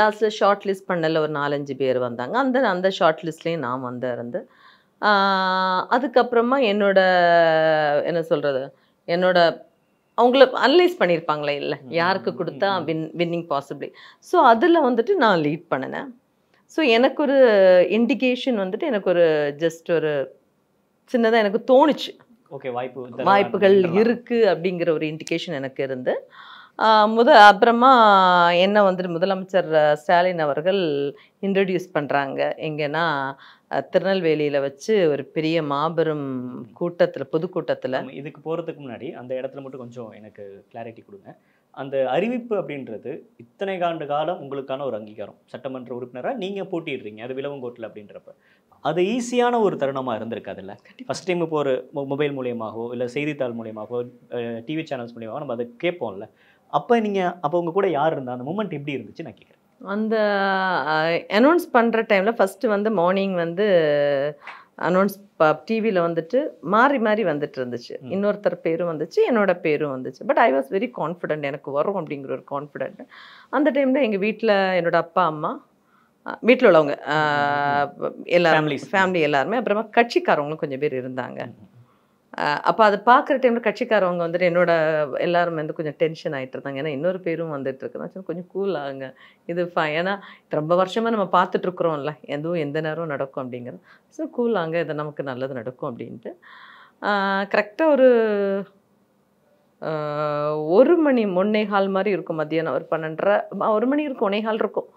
லாஸ்ட்டில் ஷார்ட் லிஸ்ட் பண்ணல ஒரு நாலஞ்சு பேர் வந்தாங்க அந்த அந்த ஷார்ட் லிஸ்ட்லேயும் நான் வந்து இருந்து அதுக்கப்புறமா என்னோட என்ன சொல்கிறது என்னோட அவங்கள அனலைஸ் பண்ணியிருப்பாங்களே இல்லை யாருக்கு கொடுத்தா வின் வின்னிங் பாசிபிளி ஸோ அதில் வந்துட்டு நான் லீட் பண்ணினேன் ஸோ எனக்கு ஒரு இண்டிகேஷன் வந்துட்டு எனக்கு ஒரு ஜஸ்ட் ஒரு சின்னதாக எனக்கு தோணுச்சு ஓகே வாய்ப்பு வாய்ப்புகள் இருக்குது அப்படிங்கிற ஒரு இண்டிகேஷன் எனக்கு இருந்து முத அப்புறமா என்ன வந்துட்டு முதலமைச்சர் ஸ்டாலின் அவர்கள் இன்ட்ரடியூஸ் பண்ணுறாங்க எங்கன்னா திருநெல்வேலியில் வச்சு ஒரு பெரிய மாபெரும் கூட்டத்தில் பொதுக்கூட்டத்தில் இதுக்கு போகிறதுக்கு முன்னாடி அந்த இடத்துல மட்டும் கொஞ்சம் எனக்கு கிளாரிட்டி கொடுங்க அந்த அறிவிப்பு அப்படின்றது இத்தனை ஆண்டு காலம் உங்களுக்கான ஒரு அங்கீகாரம் சட்டமன்ற உறுப்பினராக நீங்கள் போட்டிடுறீங்க அது கோட்டில் அப்படின்றப்ப அது ஈஸியான ஒரு தருணமாக இருந்திருக்காதுல்ல ஃபஸ்ட் டைம் இப்போ ஒரு மொபைல் மூலியமாகவோ இல்லை செய்தித்தாள் மூலியமாகவோ டிவி சேனல்ஸ் மூலியமாக நம்ம அதை கேட்போம்ல அப்போ நீங்கள் அப்போ உங்கள் கூட யார் இருந்தால் அந்த மூமெண்ட் எப்படி இருந்துச்சு நான் கேட்குறேன் அந்த அனௌன்ஸ் பண்ணுற டைமில் ஃபஸ்ட்டு வந்து மார்னிங் வந்து அனௌன்ஸ் டிவியில் வந்துட்டு மாறி மாறி வந்துட்டு இருந்துச்சு இன்னொருத்தர் பேரும் வந்துச்சு என்னோட பேரும் வந்துச்சு but I was very confident எனக்கு வரும் அப்படிங்கிற ஒரு கான்ஃபிடென்ட் அந்த டைமில் எங்கள் வீட்டில் என்னோட அப்பா அம்மா வீட்டில் உள்ளவங்க எல்லாரும் ஃபேமிலி எல்லாருமே அப்புறமா கட்சிக்காரவங்களும் கொஞ்சம் பேர் இருந்தாங்க அப்போ அதை பார்க்குற டைமில் கட்சிக்காரவங்க வந்துட்டு என்னோட எல்லாருமே வந்து கொஞ்சம் டென்ஷன் ஆகிட்டு இருந்தாங்க ஏன்னா இன்னொரு பேரும் வந்துட்டு இருக்குன்னா கொஞ்சம் கூல் ஆகுங்க இது ஃபைன் ஏன்னா ரொம்ப வருஷமாக நம்ம பார்த்துட்ருக்குறோம்ல எதுவும் எந்த நேரம் நடக்கும் அப்படிங்கிறது ஸோ கூல் ஆங்க இதை நமக்கு நல்லது நடக்கும் அப்படின்ட்டு கரெக்டாக ஒரு ஒரு மணி முன்னே கால் மாதிரி இருக்கும் மத்தியானம் ஒரு பன்னெண்டரை ஒரு மணி இருக்கும் ஒன்னே கால் இருக்கும்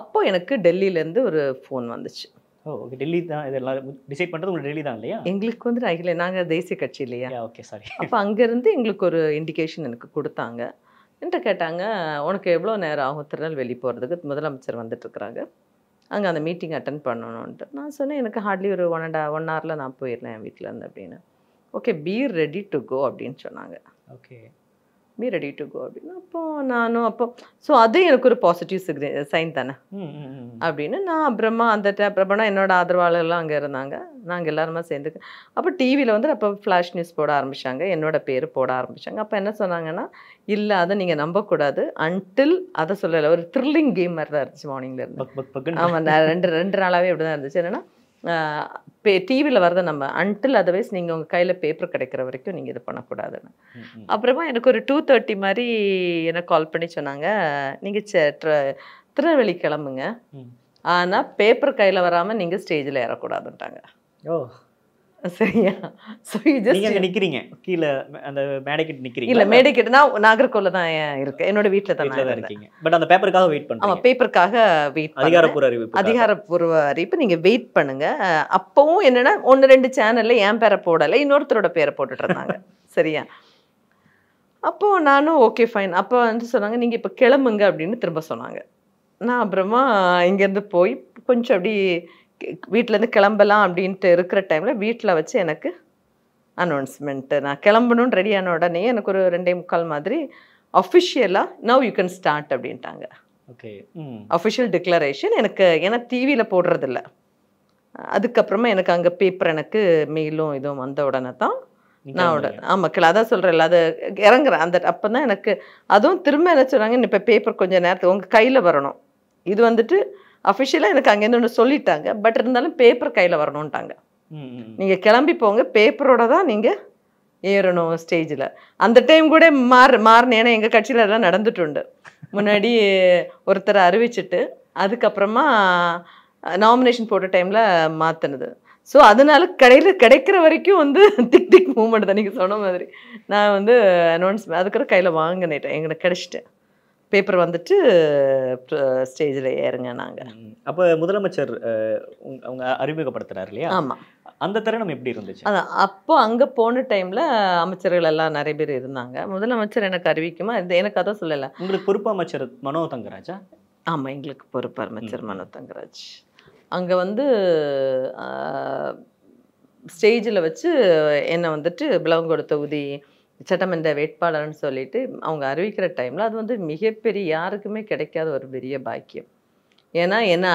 அப்போது எனக்கு டெல்லியிலேருந்து ஒரு ஃபோன் வந்துச்சு ஓ ஓகே டெல்லி தான் இதெல்லாம் டிசைட் பண்ணுறது உங்களுக்கு டெல்லி தான் இல்லையா எங்களுக்கு வந்து அகில நாங்கள் தேசிய கட்சி இல்லையா ஓகே சாரி அப்போ அங்கேருந்து எங்களுக்கு ஒரு இண்டிகேஷன் எனக்கு கொடுத்தாங்க என்கிட்ட கேட்டாங்க உனக்கு எவ்வளோ நேரம் ஆகும் வெளியே போகிறதுக்கு முதலமைச்சர் வந்துட்டுருக்குறாங்க அங்கே அந்த மீட்டிங் அட்டன் பண்ணணுன்ட்டு நான் சொன்னேன் எனக்கு ஹார்ட்லி ஒரு ஒன் அண்ட் ஒன் ஹவரில் நான் போயிடுறேன் என் வீட்டிலேருந்து அப்படின்னு okay be ready to go அப்படின்னு சொன்னாங்க okay be ready to go அப்படின்னு அப்போ நானும் அப்போ ஸோ அது எனக்கு ஒரு பாசிட்டிவ் சிக்ரி சைன் தானே அப்படின்னு நான் அப்புறமா அந்த அப்புறமா என்னோட ஆதரவாளர்லாம் அங்கே இருந்தாங்க நாங்கள் எல்லாருமா சேர்ந்து அப்போ டிவியில் வந்து அப்போ ஃப்ளாஷ் நியூஸ் போட ஆரம்பித்தாங்க என்னோட பேர் போட ஆரம்பித்தாங்க அப்போ என்ன சொன்னாங்கன்னா இல்லை அதை நீங்கள் நம்பக்கூடாது அன்டில் அதை சொல்லலை ஒரு த்ரில்லிங் கேம் மாதிரி தான் இருந்துச்சு மார்னிங்லேருந்து ஆமாம் ரெண்டு ரெண்டு நாளாகவே இப்படி தான் இருந்துச்சு என்னென்னா டிவியில் வரத நம்ம அன்டில் அதர்வைஸ் நீங்கள் உங்கள் கையில் பேப்பர் கிடைக்கிற வரைக்கும் நீங்கள் இது பண்ணக்கூடாதுன்னு அப்புறமா எனக்கு ஒரு டூ தேர்ட்டி மாதிரி என்ன கால் பண்ணி சொன்னாங்க நீங்கள் திருநெல்வேலி கிளம்புங்க ஆனால் பேப்பர் கையில் வராமல் நீங்கள் ஸ்டேஜில் ஏறக்கூடாதுன்ட்டாங்க ஓ சரியா ஸோ ஜஸ்ட் நிற்கிறீங்க கீழே அந்த மேடைக்கிட்ட நிற்கிறீங்க இல்லை மேடைக்கிட்டனா நாகர்கோவில் தான் இருக்கு என்னோட வீட்டில் தான் தான் இருக்கீங்க பட் அந்த பேப்பருக்காக வெயிட் பண்ணுங்க ஆமாம் பேப்பருக்காக வெயிட் அதிகாரப்பூர்வ அறிவிப்பு அதிகாரப்பூர்வ அறிவிப்பு நீங்கள் வெயிட் பண்ணுங்க அப்பவும் என்னென்னா ஒன்று ரெண்டு சேனலில் என் பேரை போடலை இன்னொருத்தரோட பேரை போட்டுட்டு இருந்தாங்க சரியா அப்போ நானும் ஓகே ஃபைன் அப்போ வந்து சொன்னாங்க நீங்கள் இப்போ கிளம்புங்க அப்படின்னு திரும்ப சொன்னாங்க நான் அப்புறமா இங்கேருந்து போய் கொஞ்சம் அப்படி வீட்டிலேருந்து கிளம்பலாம் அப்படின்ட்டு இருக்கிற டைமில் வீட்டில் வச்சு எனக்கு அனௌன்ஸ்மெண்ட்டு நான் கிளம்பணும்னு ரெடியான உடனே எனக்கு ஒரு ரெண்டே முக்கால் மாதிரி அஃபிஷியலாக நவ் யூ கேன் ஸ்டார்ட் அப்படின்ட்டாங்க ஓகே அஃபிஷியல் டிக்ளரேஷன் எனக்கு ஏன்னா டிவியில் போடுறதில்ல அதுக்கப்புறமா எனக்கு அங்கே பேப்பர் எனக்கு மெயிலும் இதுவும் வந்த உடனே தான் நான் உடனே ஆமாம் கிளா அதான் சொல்கிறேன் அது இறங்குறேன் அந்த அப்போ தான் எனக்கு அதுவும் திரும்ப என்ன சொல்கிறாங்க இப்போ பேப்பர் கொஞ்சம் நேரத்துக்கு உங்கள் கையில் வரணும் இது வந்துட்டு அஃபிஷியலாக எனக்கு அங்கேருந்து ஒன்று சொல்லிட்டாங்க பட் இருந்தாலும் பேப்பர் கையில் வரணுன்ட்டாங்க நீங்கள் கிளம்பி போங்க பேப்பரோட தான் நீங்கள் ஏறணும் ஸ்டேஜில் அந்த டைம் கூட மாறு மாறணும் ஏன்னா எங்கள் கட்சியில் எல்லாம் நடந்துட்டு உண்டு முன்னாடி ஒருத்தரை அறிவிச்சிட்டு அதுக்கப்புறமா நாமினேஷன் போட்ட டைமில் மாற்றினது ஸோ அதனால கடையில் கிடைக்கிற வரைக்கும் வந்து திக் திக் மூமெண்ட் தான் நீங்கள் சொன்ன மாதிரி நான் வந்து அனௌன்ஸ் அதுக்கப்புறம் கையில் வாங்கினேன் எங்களுக்கு கிடச்சிட்டேன் பேப்பர் வந்துட்டு ஸ்டேஜில் ஏறுங்க நாங்கள் அப்போ முதலமைச்சர் அவங்க அறிமுகப்படுத்துறாரு இல்லையா ஆமாம் அந்த தருணம் எப்படி இருந்துச்சு அதான் அப்போ அங்கே போன டைமில் அமைச்சர்கள் எல்லாம் நிறைய பேர் இருந்தாங்க முதலமைச்சர் எனக்கு அறிவிக்குமா இது எனக்கு அதான் சொல்லலை உங்களுக்கு பொறுப்பு அமைச்சர் மனோ தங்கராஜா ஆமாம் எங்களுக்கு பொறுப்பு அமைச்சர் மனோ தங்கராஜ் அங்கே வந்து ஸ்டேஜில் வச்சு என்னை வந்துட்டு பிளவு தொகுதி சட்டமன்ற வேட்பாளர்னு சொல்லிட்டு அவங்க அறிவிக்கிற டைமில் அது வந்து மிகப்பெரிய யாருக்குமே கிடைக்காத ஒரு பெரிய பாக்கியம் ஏன்னா என்ன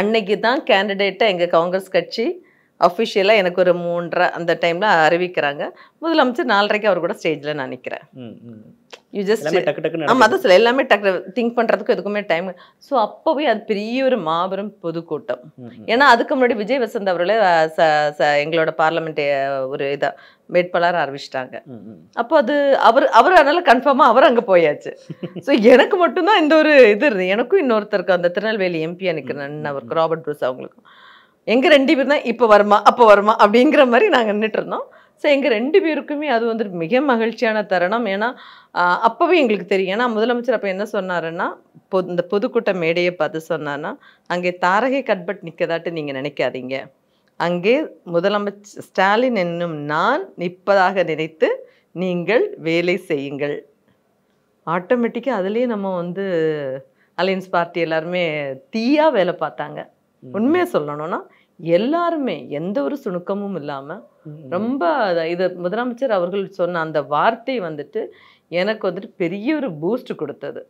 அன்னைக்கு தான் கேண்டிடேட்டை எங்கள் காங்கிரஸ் கட்சி அஃபிஷியலாக எனக்கு ஒரு மூன்றரை அந்த டைமில் அறிவிக்கிறாங்க முதலமைச்சர் நாலரைக்கு அவர் கூட ஸ்டேஜில் நான் நிற்கிறேன் யூ ஜஸ்ட் டக்கு டக்குன்னு ஆமாம் அதான் சில எல்லாமே டக்கு திங்க் பண்ணுறதுக்கு எதுக்குமே டைம் ஸோ அப்போ போய் அது பெரிய ஒரு மாபெரும் பொதுக்கூட்டம் ஏன்னா அதுக்கு முன்னாடி விஜய் வசந்த் அவர்களே எங்களோட பார்லமெண்ட் ஒரு இதை வேட்பாளர் ஆரம்பிச்சிட்டாங்க அப்போ அது அவர் அவர் அதனால கன்ஃபார்மாக அவர் அங்கே போயாச்சு ஸோ எனக்கு மட்டும்தான் இந்த ஒரு இது இருந்தது எனக்கும் இன்னொருத்தருக்கு அந்த திருநெல்வேலி எம்பியாக நிற்கிறேன் அவருக்கு ராபர்ட் ப்ரூஸ் அவங்களுக்கும் எங்கள் ரெண்டு பேர் தான் இப்போ வருமா அப்போ வருமா அப்படிங்கிற மாதிரி நாங்கள் நின்றுட்டு இருந்தோம் ஸோ எங்கள் ரெண்டு பேருக்குமே அது வந்துட்டு மிக மகிழ்ச்சியான தருணம் ஏன்னா அப்போவே எங்களுக்கு தெரியும் ஏன்னா முதலமைச்சர் அப்போ என்ன சொன்னாருன்னா பொது இந்த பொதுக்கூட்ட மேடையை பார்த்து சொன்னார்னா அங்கே தாரகை கட்பட் நிற்கதாட்டு நீங்கள் நினைக்காதீங்க அங்கே முதலமைச்சர் ஸ்டாலின் என்னும் நான் நிற்பதாக நினைத்து நீங்கள் வேலை செய்யுங்கள் ஆட்டோமேட்டிக்காக அதுலேயே நம்ம வந்து அலையன்ஸ் பார்ட்டி எல்லாருமே தீயாக வேலை பார்த்தாங்க உண்மையை சொல்லணும்னா எல்லாருமே எந்த ஒரு சுணுக்கமும் இல்லாமல் ரொம்ப இது முதலமைச்சர் அவர்கள் சொன்ன அந்த வார்த்தை வந்துட்டு எனக்கு வந்துட்டு பெரிய ஒரு பூஸ்ட் கொடுத்தது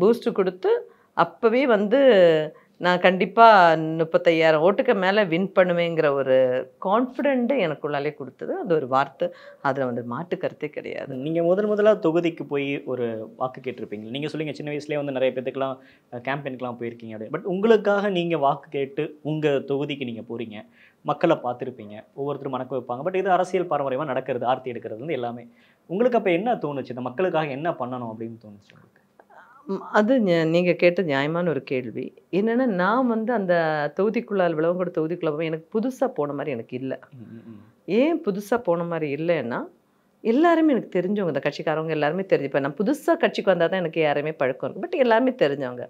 பூஸ்ட் கொடுத்து அப்பவே வந்து நான் கண்டிப்பாக முப்பத்தையாயிரம் ஓட்டுக்கு மேலே வின் பண்ணுவேங்கிற ஒரு கான்ஃபிடென்ட்டு எனக்குள்ளாலே கொடுத்தது அது ஒரு வார்த்தை அதில் வந்து மாட்டு கருத்தே கிடையாது நீங்கள் முதல் முதலாக தொகுதிக்கு போய் ஒரு வாக்கு கேட்டிருப்பீங்க நீங்கள் சொல்லுங்க சின்ன வயசுலேயே வந்து நிறைய பேத்துக்கெலாம் கேம்பெயினுக்கெலாம் போயிருக்கீங்க அப்படி பட் உங்களுக்காக நீங்கள் வாக்கு கேட்டு உங்கள் தொகுதிக்கு நீங்கள் போகிறீங்க மக்களை பார்த்துருப்பீங்க ஒவ்வொருத்தரும் மணக்க வைப்பாங்க பட் இது அரசியல் பாரம்பரியமாக நடக்கிறது ஆர்த்தி எடுக்கிறது வந்து எல்லாமே உங்களுக்கு அப்போ என்ன தோணுச்சு இந்த மக்களுக்காக என்ன பண்ணணும் அப்படின்னு தோணுச்சு அது நீங்கள் கேட்ட நியாயமான ஒரு கேள்வி என்னென்னா நான் வந்து அந்த தொகுதிக்குள்ளால் விளவங்கூட தொகுதிக்குள்ள எனக்கு புதுசாக போன மாதிரி எனக்கு இல்லை ஏன் புதுசாக போன மாதிரி இல்லைன்னா எல்லாருமே எனக்கு தெரிஞ்சவங்க இந்த கட்சிக்காரவங்க எல்லாருமே தெரிஞ்சு இப்போ நான் புதுசாக கட்சிக்கு வந்தால் தான் எனக்கு யாருமே பழக்கம் இருக்கும் பட் எல்லாருமே தெரிஞ்சவங்க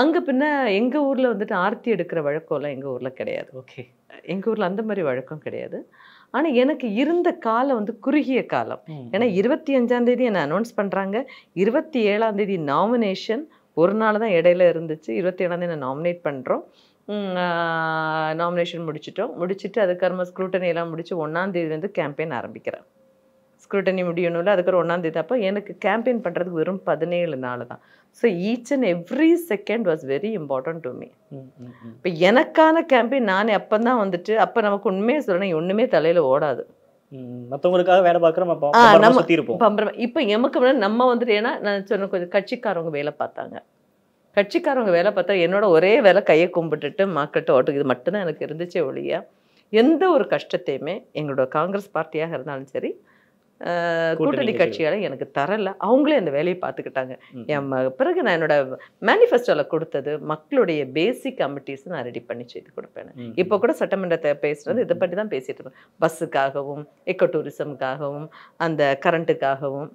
அங்கே பின்ன எங்கள் ஊரில் வந்துட்டு ஆர்த்தி எடுக்கிற வழக்கம்லாம் எங்கள் ஊரில் கிடையாது ஓகே எங்கள் ஊரில் அந்த மாதிரி வழக்கம் கிடையாது ஆனால் எனக்கு இருந்த காலம் வந்து குறுகிய காலம் ஏன்னா இருபத்தி அஞ்சாம் தேதி என்னை அனௌன்ஸ் பண்ணுறாங்க இருபத்தி ஏழாம் தேதி நாமினேஷன் ஒரு நாள் தான் இடையில இருந்துச்சு இருபத்தி ஏழாம் தேதி நாமினேட் பண்ணுறோம் நாமினேஷன் முடிச்சிட்டோம் முடிச்சுட்டு அதுக்கப்புறமா ஸ்க்ரூட்டனி எல்லாம் முடிச்சு முடித்து ஒன்றாந்தேதிலேருந்து கேம்பெயின் ஆரம்பிக்கிறேன் ஸ்க்ரூட்டனி முடியணும்ல அதுக்கு ஒன்றாந்தேதி அப்போ எனக்கு கேம்பெயின் பண்ணுறதுக்கு வெறும் பதினேழு நாள் தான் so each and every second was very important to me இப்போ எனக்கான கேம்பெயின் நானே அப்போ தான் வந்துட்டு அப்போ நமக்கு உண்மையை சொல்லணும் ஒன்றுமே தலையில் ஓடாது மற்றவங்களுக்காக வேலை பார்க்குறோம் இப்போ எமக்கு முன்னாடி நம்ம வந்துட்டு ஏன்னா நான் சொன்ன கொஞ்சம் கட்சிக்காரவங்க வேலை பார்த்தாங்க கட்சிக்காரவங்க வேலை பார்த்தா என்னோட ஒரே வேலை கையை கும்பிட்டுட்டு மார்க்கெட்டு ஓட்டு இது மட்டும்தான் எனக்கு இருந்துச்சே ஒழிய எந்த ஒரு கஷ்டத்தையுமே எங்களோட காங்கிரஸ் பார்ட்டியாக இருந்தாலும் சரி கூட்டணி கட்சிகளை எனக்கு தரல அவங்களே அந்த வேலையை பார்த்துக்கிட்டாங்க என் பிறகு நான் என்னோட மேனிஃபெஸ்டோவில் கொடுத்தது மக்களுடைய பேசிக் கமிட்டிஸ் நான் ரெடி பண்ணி செய்து கொடுப்பேன் இப்போ கூட சட்டமன்றத்தை பேசுறது இதை பற்றி தான் பேசிட்டு இருப்பேன் பஸ்ஸுக்காகவும் எக்கோ டூரிசமுக்காகவும் அந்த கரண்ட்டுக்காகவும்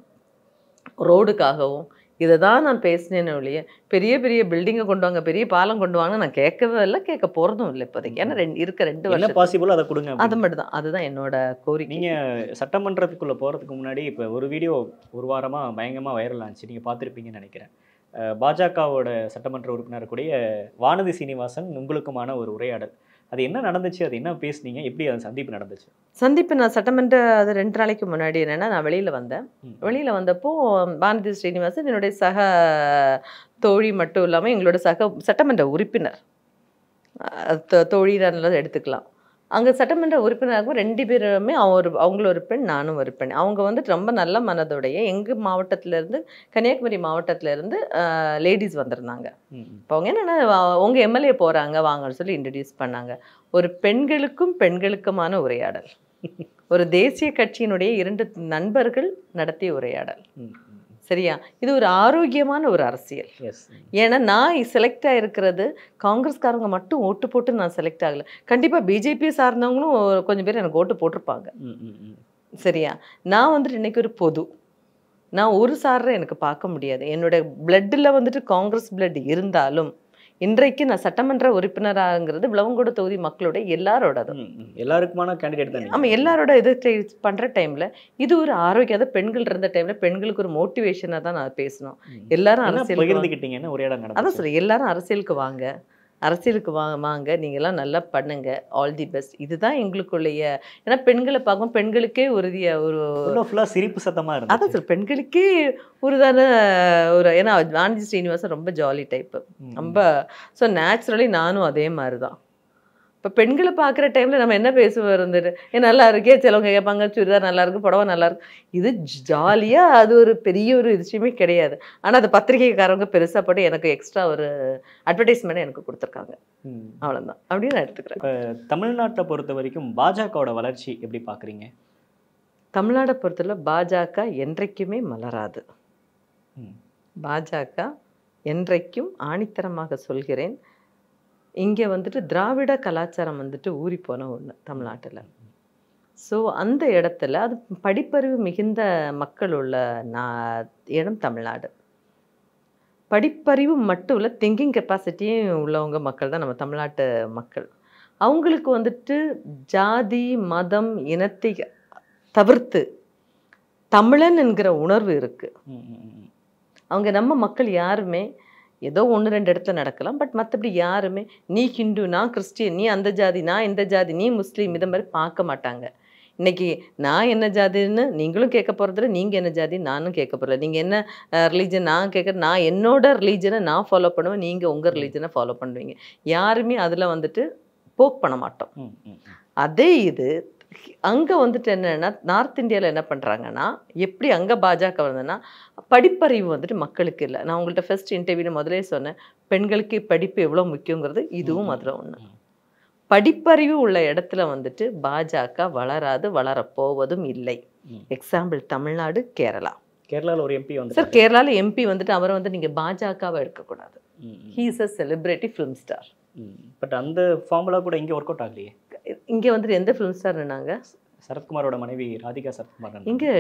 ரோடுக்காகவும் இதை தான் நான் பேசினேன்னு ஒழிய பெரிய பெரிய பில்டிங்கை கொண்டு வாங்க பெரிய பாலம் கொண்டு வாங்க நான் கேட்கவே இல்லை கேட்க போகிறதும் இல்லை இப்போதைக்கு ஏன்னா ரெண்டு இருக்க ரெண்டு வருஷம் பாசிபிள் அதை கொடுங்க அது மட்டும் தான் அதுதான் என்னோட கோரிக்கை நீங்கள் சட்டமன்றத்துக்குள்ளே போகிறதுக்கு முன்னாடி இப்போ ஒரு வீடியோ ஒரு வாரமாக பயங்கரமாக வைரல் ஆச்சு நீங்கள் பார்த்துருப்பீங்கன்னு நினைக்கிறேன் பாஜகவோட சட்டமன்ற உறுப்பினர் கூடிய வானதி சீனிவாசன் உங்களுக்குமான ஒரு உரையாடல் அது என்ன நடந்துச்சு அது என்ன பேசுனீங்க எப்படி அது சந்திப்பு நடந்துச்சு சந்திப்பு நான் சட்டமன்ற அது ரெண்டு நாளைக்கு முன்னாடி என்னென்னா நான் வெளியில் வந்தேன் வெளியில் வந்தப்போ பாரதி ஸ்ரீனிவாசன் என்னுடைய சக தோழி மட்டும் இல்லாமல் எங்களோட சக சட்டமன்ற உறுப்பினர் தோழியில் எடுத்துக்கலாம் அங்கே சட்டமன்ற உறுப்பினராகவும் ரெண்டு பேருமே ஒரு அவங்கள ஒரு பெண் நானும் ஒரு பெண் அவங்க வந்து ரொம்ப நல்ல மனதுடைய எங்கள் மாவட்டத்திலேருந்து கன்னியாகுமரி மாவட்டத்திலேருந்து லேடிஸ் வந்திருந்தாங்க இப்போ அவங்க என்னென்னா உங்கள் எம்எல்ஏ போகிறாங்க வாங்கன்னு சொல்லி இன்ட்ரடியூஸ் பண்ணாங்க ஒரு பெண்களுக்கும் பெண்களுக்குமான உரையாடல் ஒரு தேசிய கட்சியினுடைய இரண்டு நண்பர்கள் நடத்திய உரையாடல் சரியா இது ஒரு ஆரோக்கியமான ஒரு அரசியல் ஏன்னா நான் செலக்ட் ஆகிருக்கிறது காங்கிரஸ்காரங்க மட்டும் ஓட்டு போட்டு நான் செலக்ட் ஆகலை கண்டிப்பாக பிஜேபியை சார்ந்தவங்களும் கொஞ்சம் பேர் எனக்கு ஓட்டு போட்டிருப்பாங்க சரியா நான் வந்துட்டு இன்றைக்கி ஒரு பொது நான் ஒரு சாரரை எனக்கு பார்க்க முடியாது என்னோட பிளட்டில் வந்துட்டு காங்கிரஸ் பிளட் இருந்தாலும் இன்றைக்கு நான் சட்டமன்ற உறுப்பினராங்கிறது விளவங்கோடு தொகுதி மக்களுடைய எல்லாரோடது எல்லாருக்குமான கேண்டிடேட் தான் ஆமாம் எல்லாரோட இது பண்ணுற டைமில் இது ஒரு ஆரோக்கியாத பெண்கள் இருந்த டைமில் பெண்களுக்கு ஒரு மோட்டிவேஷனாக தான் நான் பேசணும் எல்லாரும் அரசியல் பகிர்ந்துக்கிட்டீங்கன்னா ஒரு இடம் அதான் சொல்லி எல்லாரும் அரசியலுக்கு வாங்க அரசியலுக்கு வாங்க வாங்க நீங்கள்லாம் நல்லா பண்ணுங்க ஆல் தி பெஸ்ட் இதுதான் எங்களுக்குள்ளைய ஏன்னா பெண்களை பார்க்கும் பெண்களுக்கே உறுதிய ஒரு ஃபுல்லாக சிரிப்பு சத்தமாக இருக்கும் அதான் சார் பெண்களுக்கே உறுதான ஒரு ஏன்னா வானதி ஸ்ரீனிவாசன் ரொம்ப ஜாலி டைப்பு ரொம்ப ஸோ நேச்சுரலி நானும் அதே மாதிரி தான் இப்போ பெண்களை பார்க்குற டைமில் நம்ம என்ன பேசுவோம் இருந்துட்டு ஏ நல்லா இருக்கே சிலவங்க கேட்பாங்க சுடிதார் நல்லா புடவை நல்லா இருக்கும் இது ஜாலியாக அது ஒரு பெரிய ஒரு விஷயமே கிடையாது ஆனால் அது பத்திரிகைக்காரவங்க பெருசாக போட்டு எனக்கு எக்ஸ்ட்ரா ஒரு அட்வர்டைஸ்மெண்ட் எனக்கு கொடுத்துருக்காங்க அவ்வளோதான் அப்படின்னு நான் எடுத்துக்கிறேன் தமிழ்நாட்டை பொறுத்த வரைக்கும் பாஜகவோட வளர்ச்சி எப்படி பார்க்குறீங்க தமிழ்நாடை பொறுத்தவரை பாஜக என்றைக்குமே மலராது பாஜக என்றைக்கும் ஆணித்தரமாக சொல்கிறேன் இங்கே வந்துட்டு திராவிட கலாச்சாரம் வந்துட்டு ஊறி போன ஒன்று தமிழ்நாட்டில் ஸோ அந்த இடத்துல அது படிப்பறிவு மிகுந்த மக்கள் உள்ள நா இடம் தமிழ்நாடு படிப்பறிவு மட்டும் இல்லை திங்கிங் கெப்பாசிட்டியும் உள்ளவங்க மக்கள் தான் நம்ம தமிழ்நாட்டு மக்கள் அவங்களுக்கு வந்துட்டு ஜாதி மதம் இனத்தை தவிர்த்து தமிழன் என்கிற உணர்வு இருக்குது அவங்க நம்ம மக்கள் யாருமே ஏதோ ஒன்று ரெண்டு இடத்துல நடக்கலாம் பட் மற்றபடி யாருமே நீ ஹிந்து நான் கிறிஸ்டியன் நீ அந்த ஜாதி நான் இந்த ஜாதி நீ முஸ்லீம் இதை மாதிரி பார்க்க மாட்டாங்க இன்றைக்கி நான் என்ன ஜாதின்னு நீங்களும் கேட்க போகிறதில்ல நீங்கள் என்ன ஜாதி நானும் கேட்க போகிறதில்ல நீங்கள் என்ன ரிலீஜன் நான் கேட்குற நான் என்னோட ரிலீஜனை நான் ஃபாலோ பண்ணுவேன் நீங்கள் உங்கள் ரிலீஜனை ஃபாலோ பண்ணுவீங்க யாருமே அதில் வந்துட்டு போக் பண்ண மாட்டோம் அதே இது அங்கே வந்துட்டு என்னென்னா நார்த் இந்தியாவில் என்ன பண்ணுறாங்கன்னா எப்படி அங்கே பாஜக வந்ததுன்னா படிப்பறிவு வந்துட்டு மக்களுக்கு இல்லை நான் உங்கள்கிட்ட ஃபஸ்ட் இன்டர்வியூ முதலே சொன்னேன் பெண்களுக்கு படிப்பு எவ்வளோ முக்கியங்கிறது இதுவும் அதில் ஒன்று படிப்பறிவு உள்ள இடத்துல வந்துட்டு பாஜக வளராது வளரப்போவதும் இல்லை எக்ஸாம்பிள் தமிழ்நாடு கேரளா கேரளாவில் ஒரு எம்பி வந்து சார் கேரளாவில் எம்பி வந்துட்டு அவரை வந்து நீங்கள் பாஜகவை எடுக்கக்கூடாது he is a celebrity film star but அந்த ஃபார்முலா கூட இங்கே ஒர்க் அவுட் ஆகலையே இங்கே வந்துட்டு எந்த ஃபிலிம் ஸ்டார் நின்னாங்க சரத்குமாரோட மனைவி ராதிகா சரத்குமார் இங்கே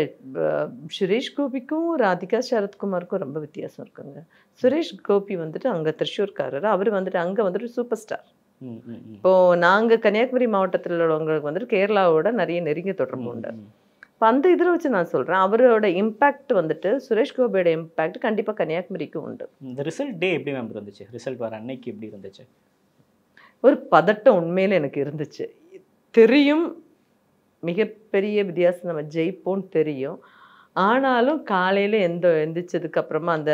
சுரேஷ் கோபிக்கும் ராதிகா சரத்குமாருக்கும் ரொம்ப வித்தியாசம் இருக்குங்க சுரேஷ் கோபி வந்துட்டு அங்கே திருஷூர்காரர் அவர் வந்துட்டு அங்கே வந்துட்டு சூப்பர் ஸ்டார் இப்போ நாங்கள் கன்னியாகுமரி மாவட்டத்தில் உள்ளவங்களுக்கு வந்துட்டு கேரளாவோட நிறைய நெருங்கிய தொடர்பு உண்டு இப்போ அந்த இதில் வச்சு நான் சொல்கிறேன் அவரோட இம்பேக்ட் வந்துட்டு சுரேஷ் கோபியோட இம்பாக்ட் கண்டிப்பாக கன்னியாகுமரிக்கும் உண்டு இந்த ரிசல்ட் டே எப்படி மேம் இருந்துச்சு ரிசல்ட் வர அன்னைக்கு எப்படி இருந்துச்சு ஒரு பதட்டம் உண்மையில் எனக்கு இருந்துச்சு தெரியும் மிகப்பெரிய வித்தியாசம் நம்ம ஜெயிப்போம்னு தெரியும் ஆனாலும் காலையில் எந்த எந்திரிச்சதுக்கப்புறமா அந்த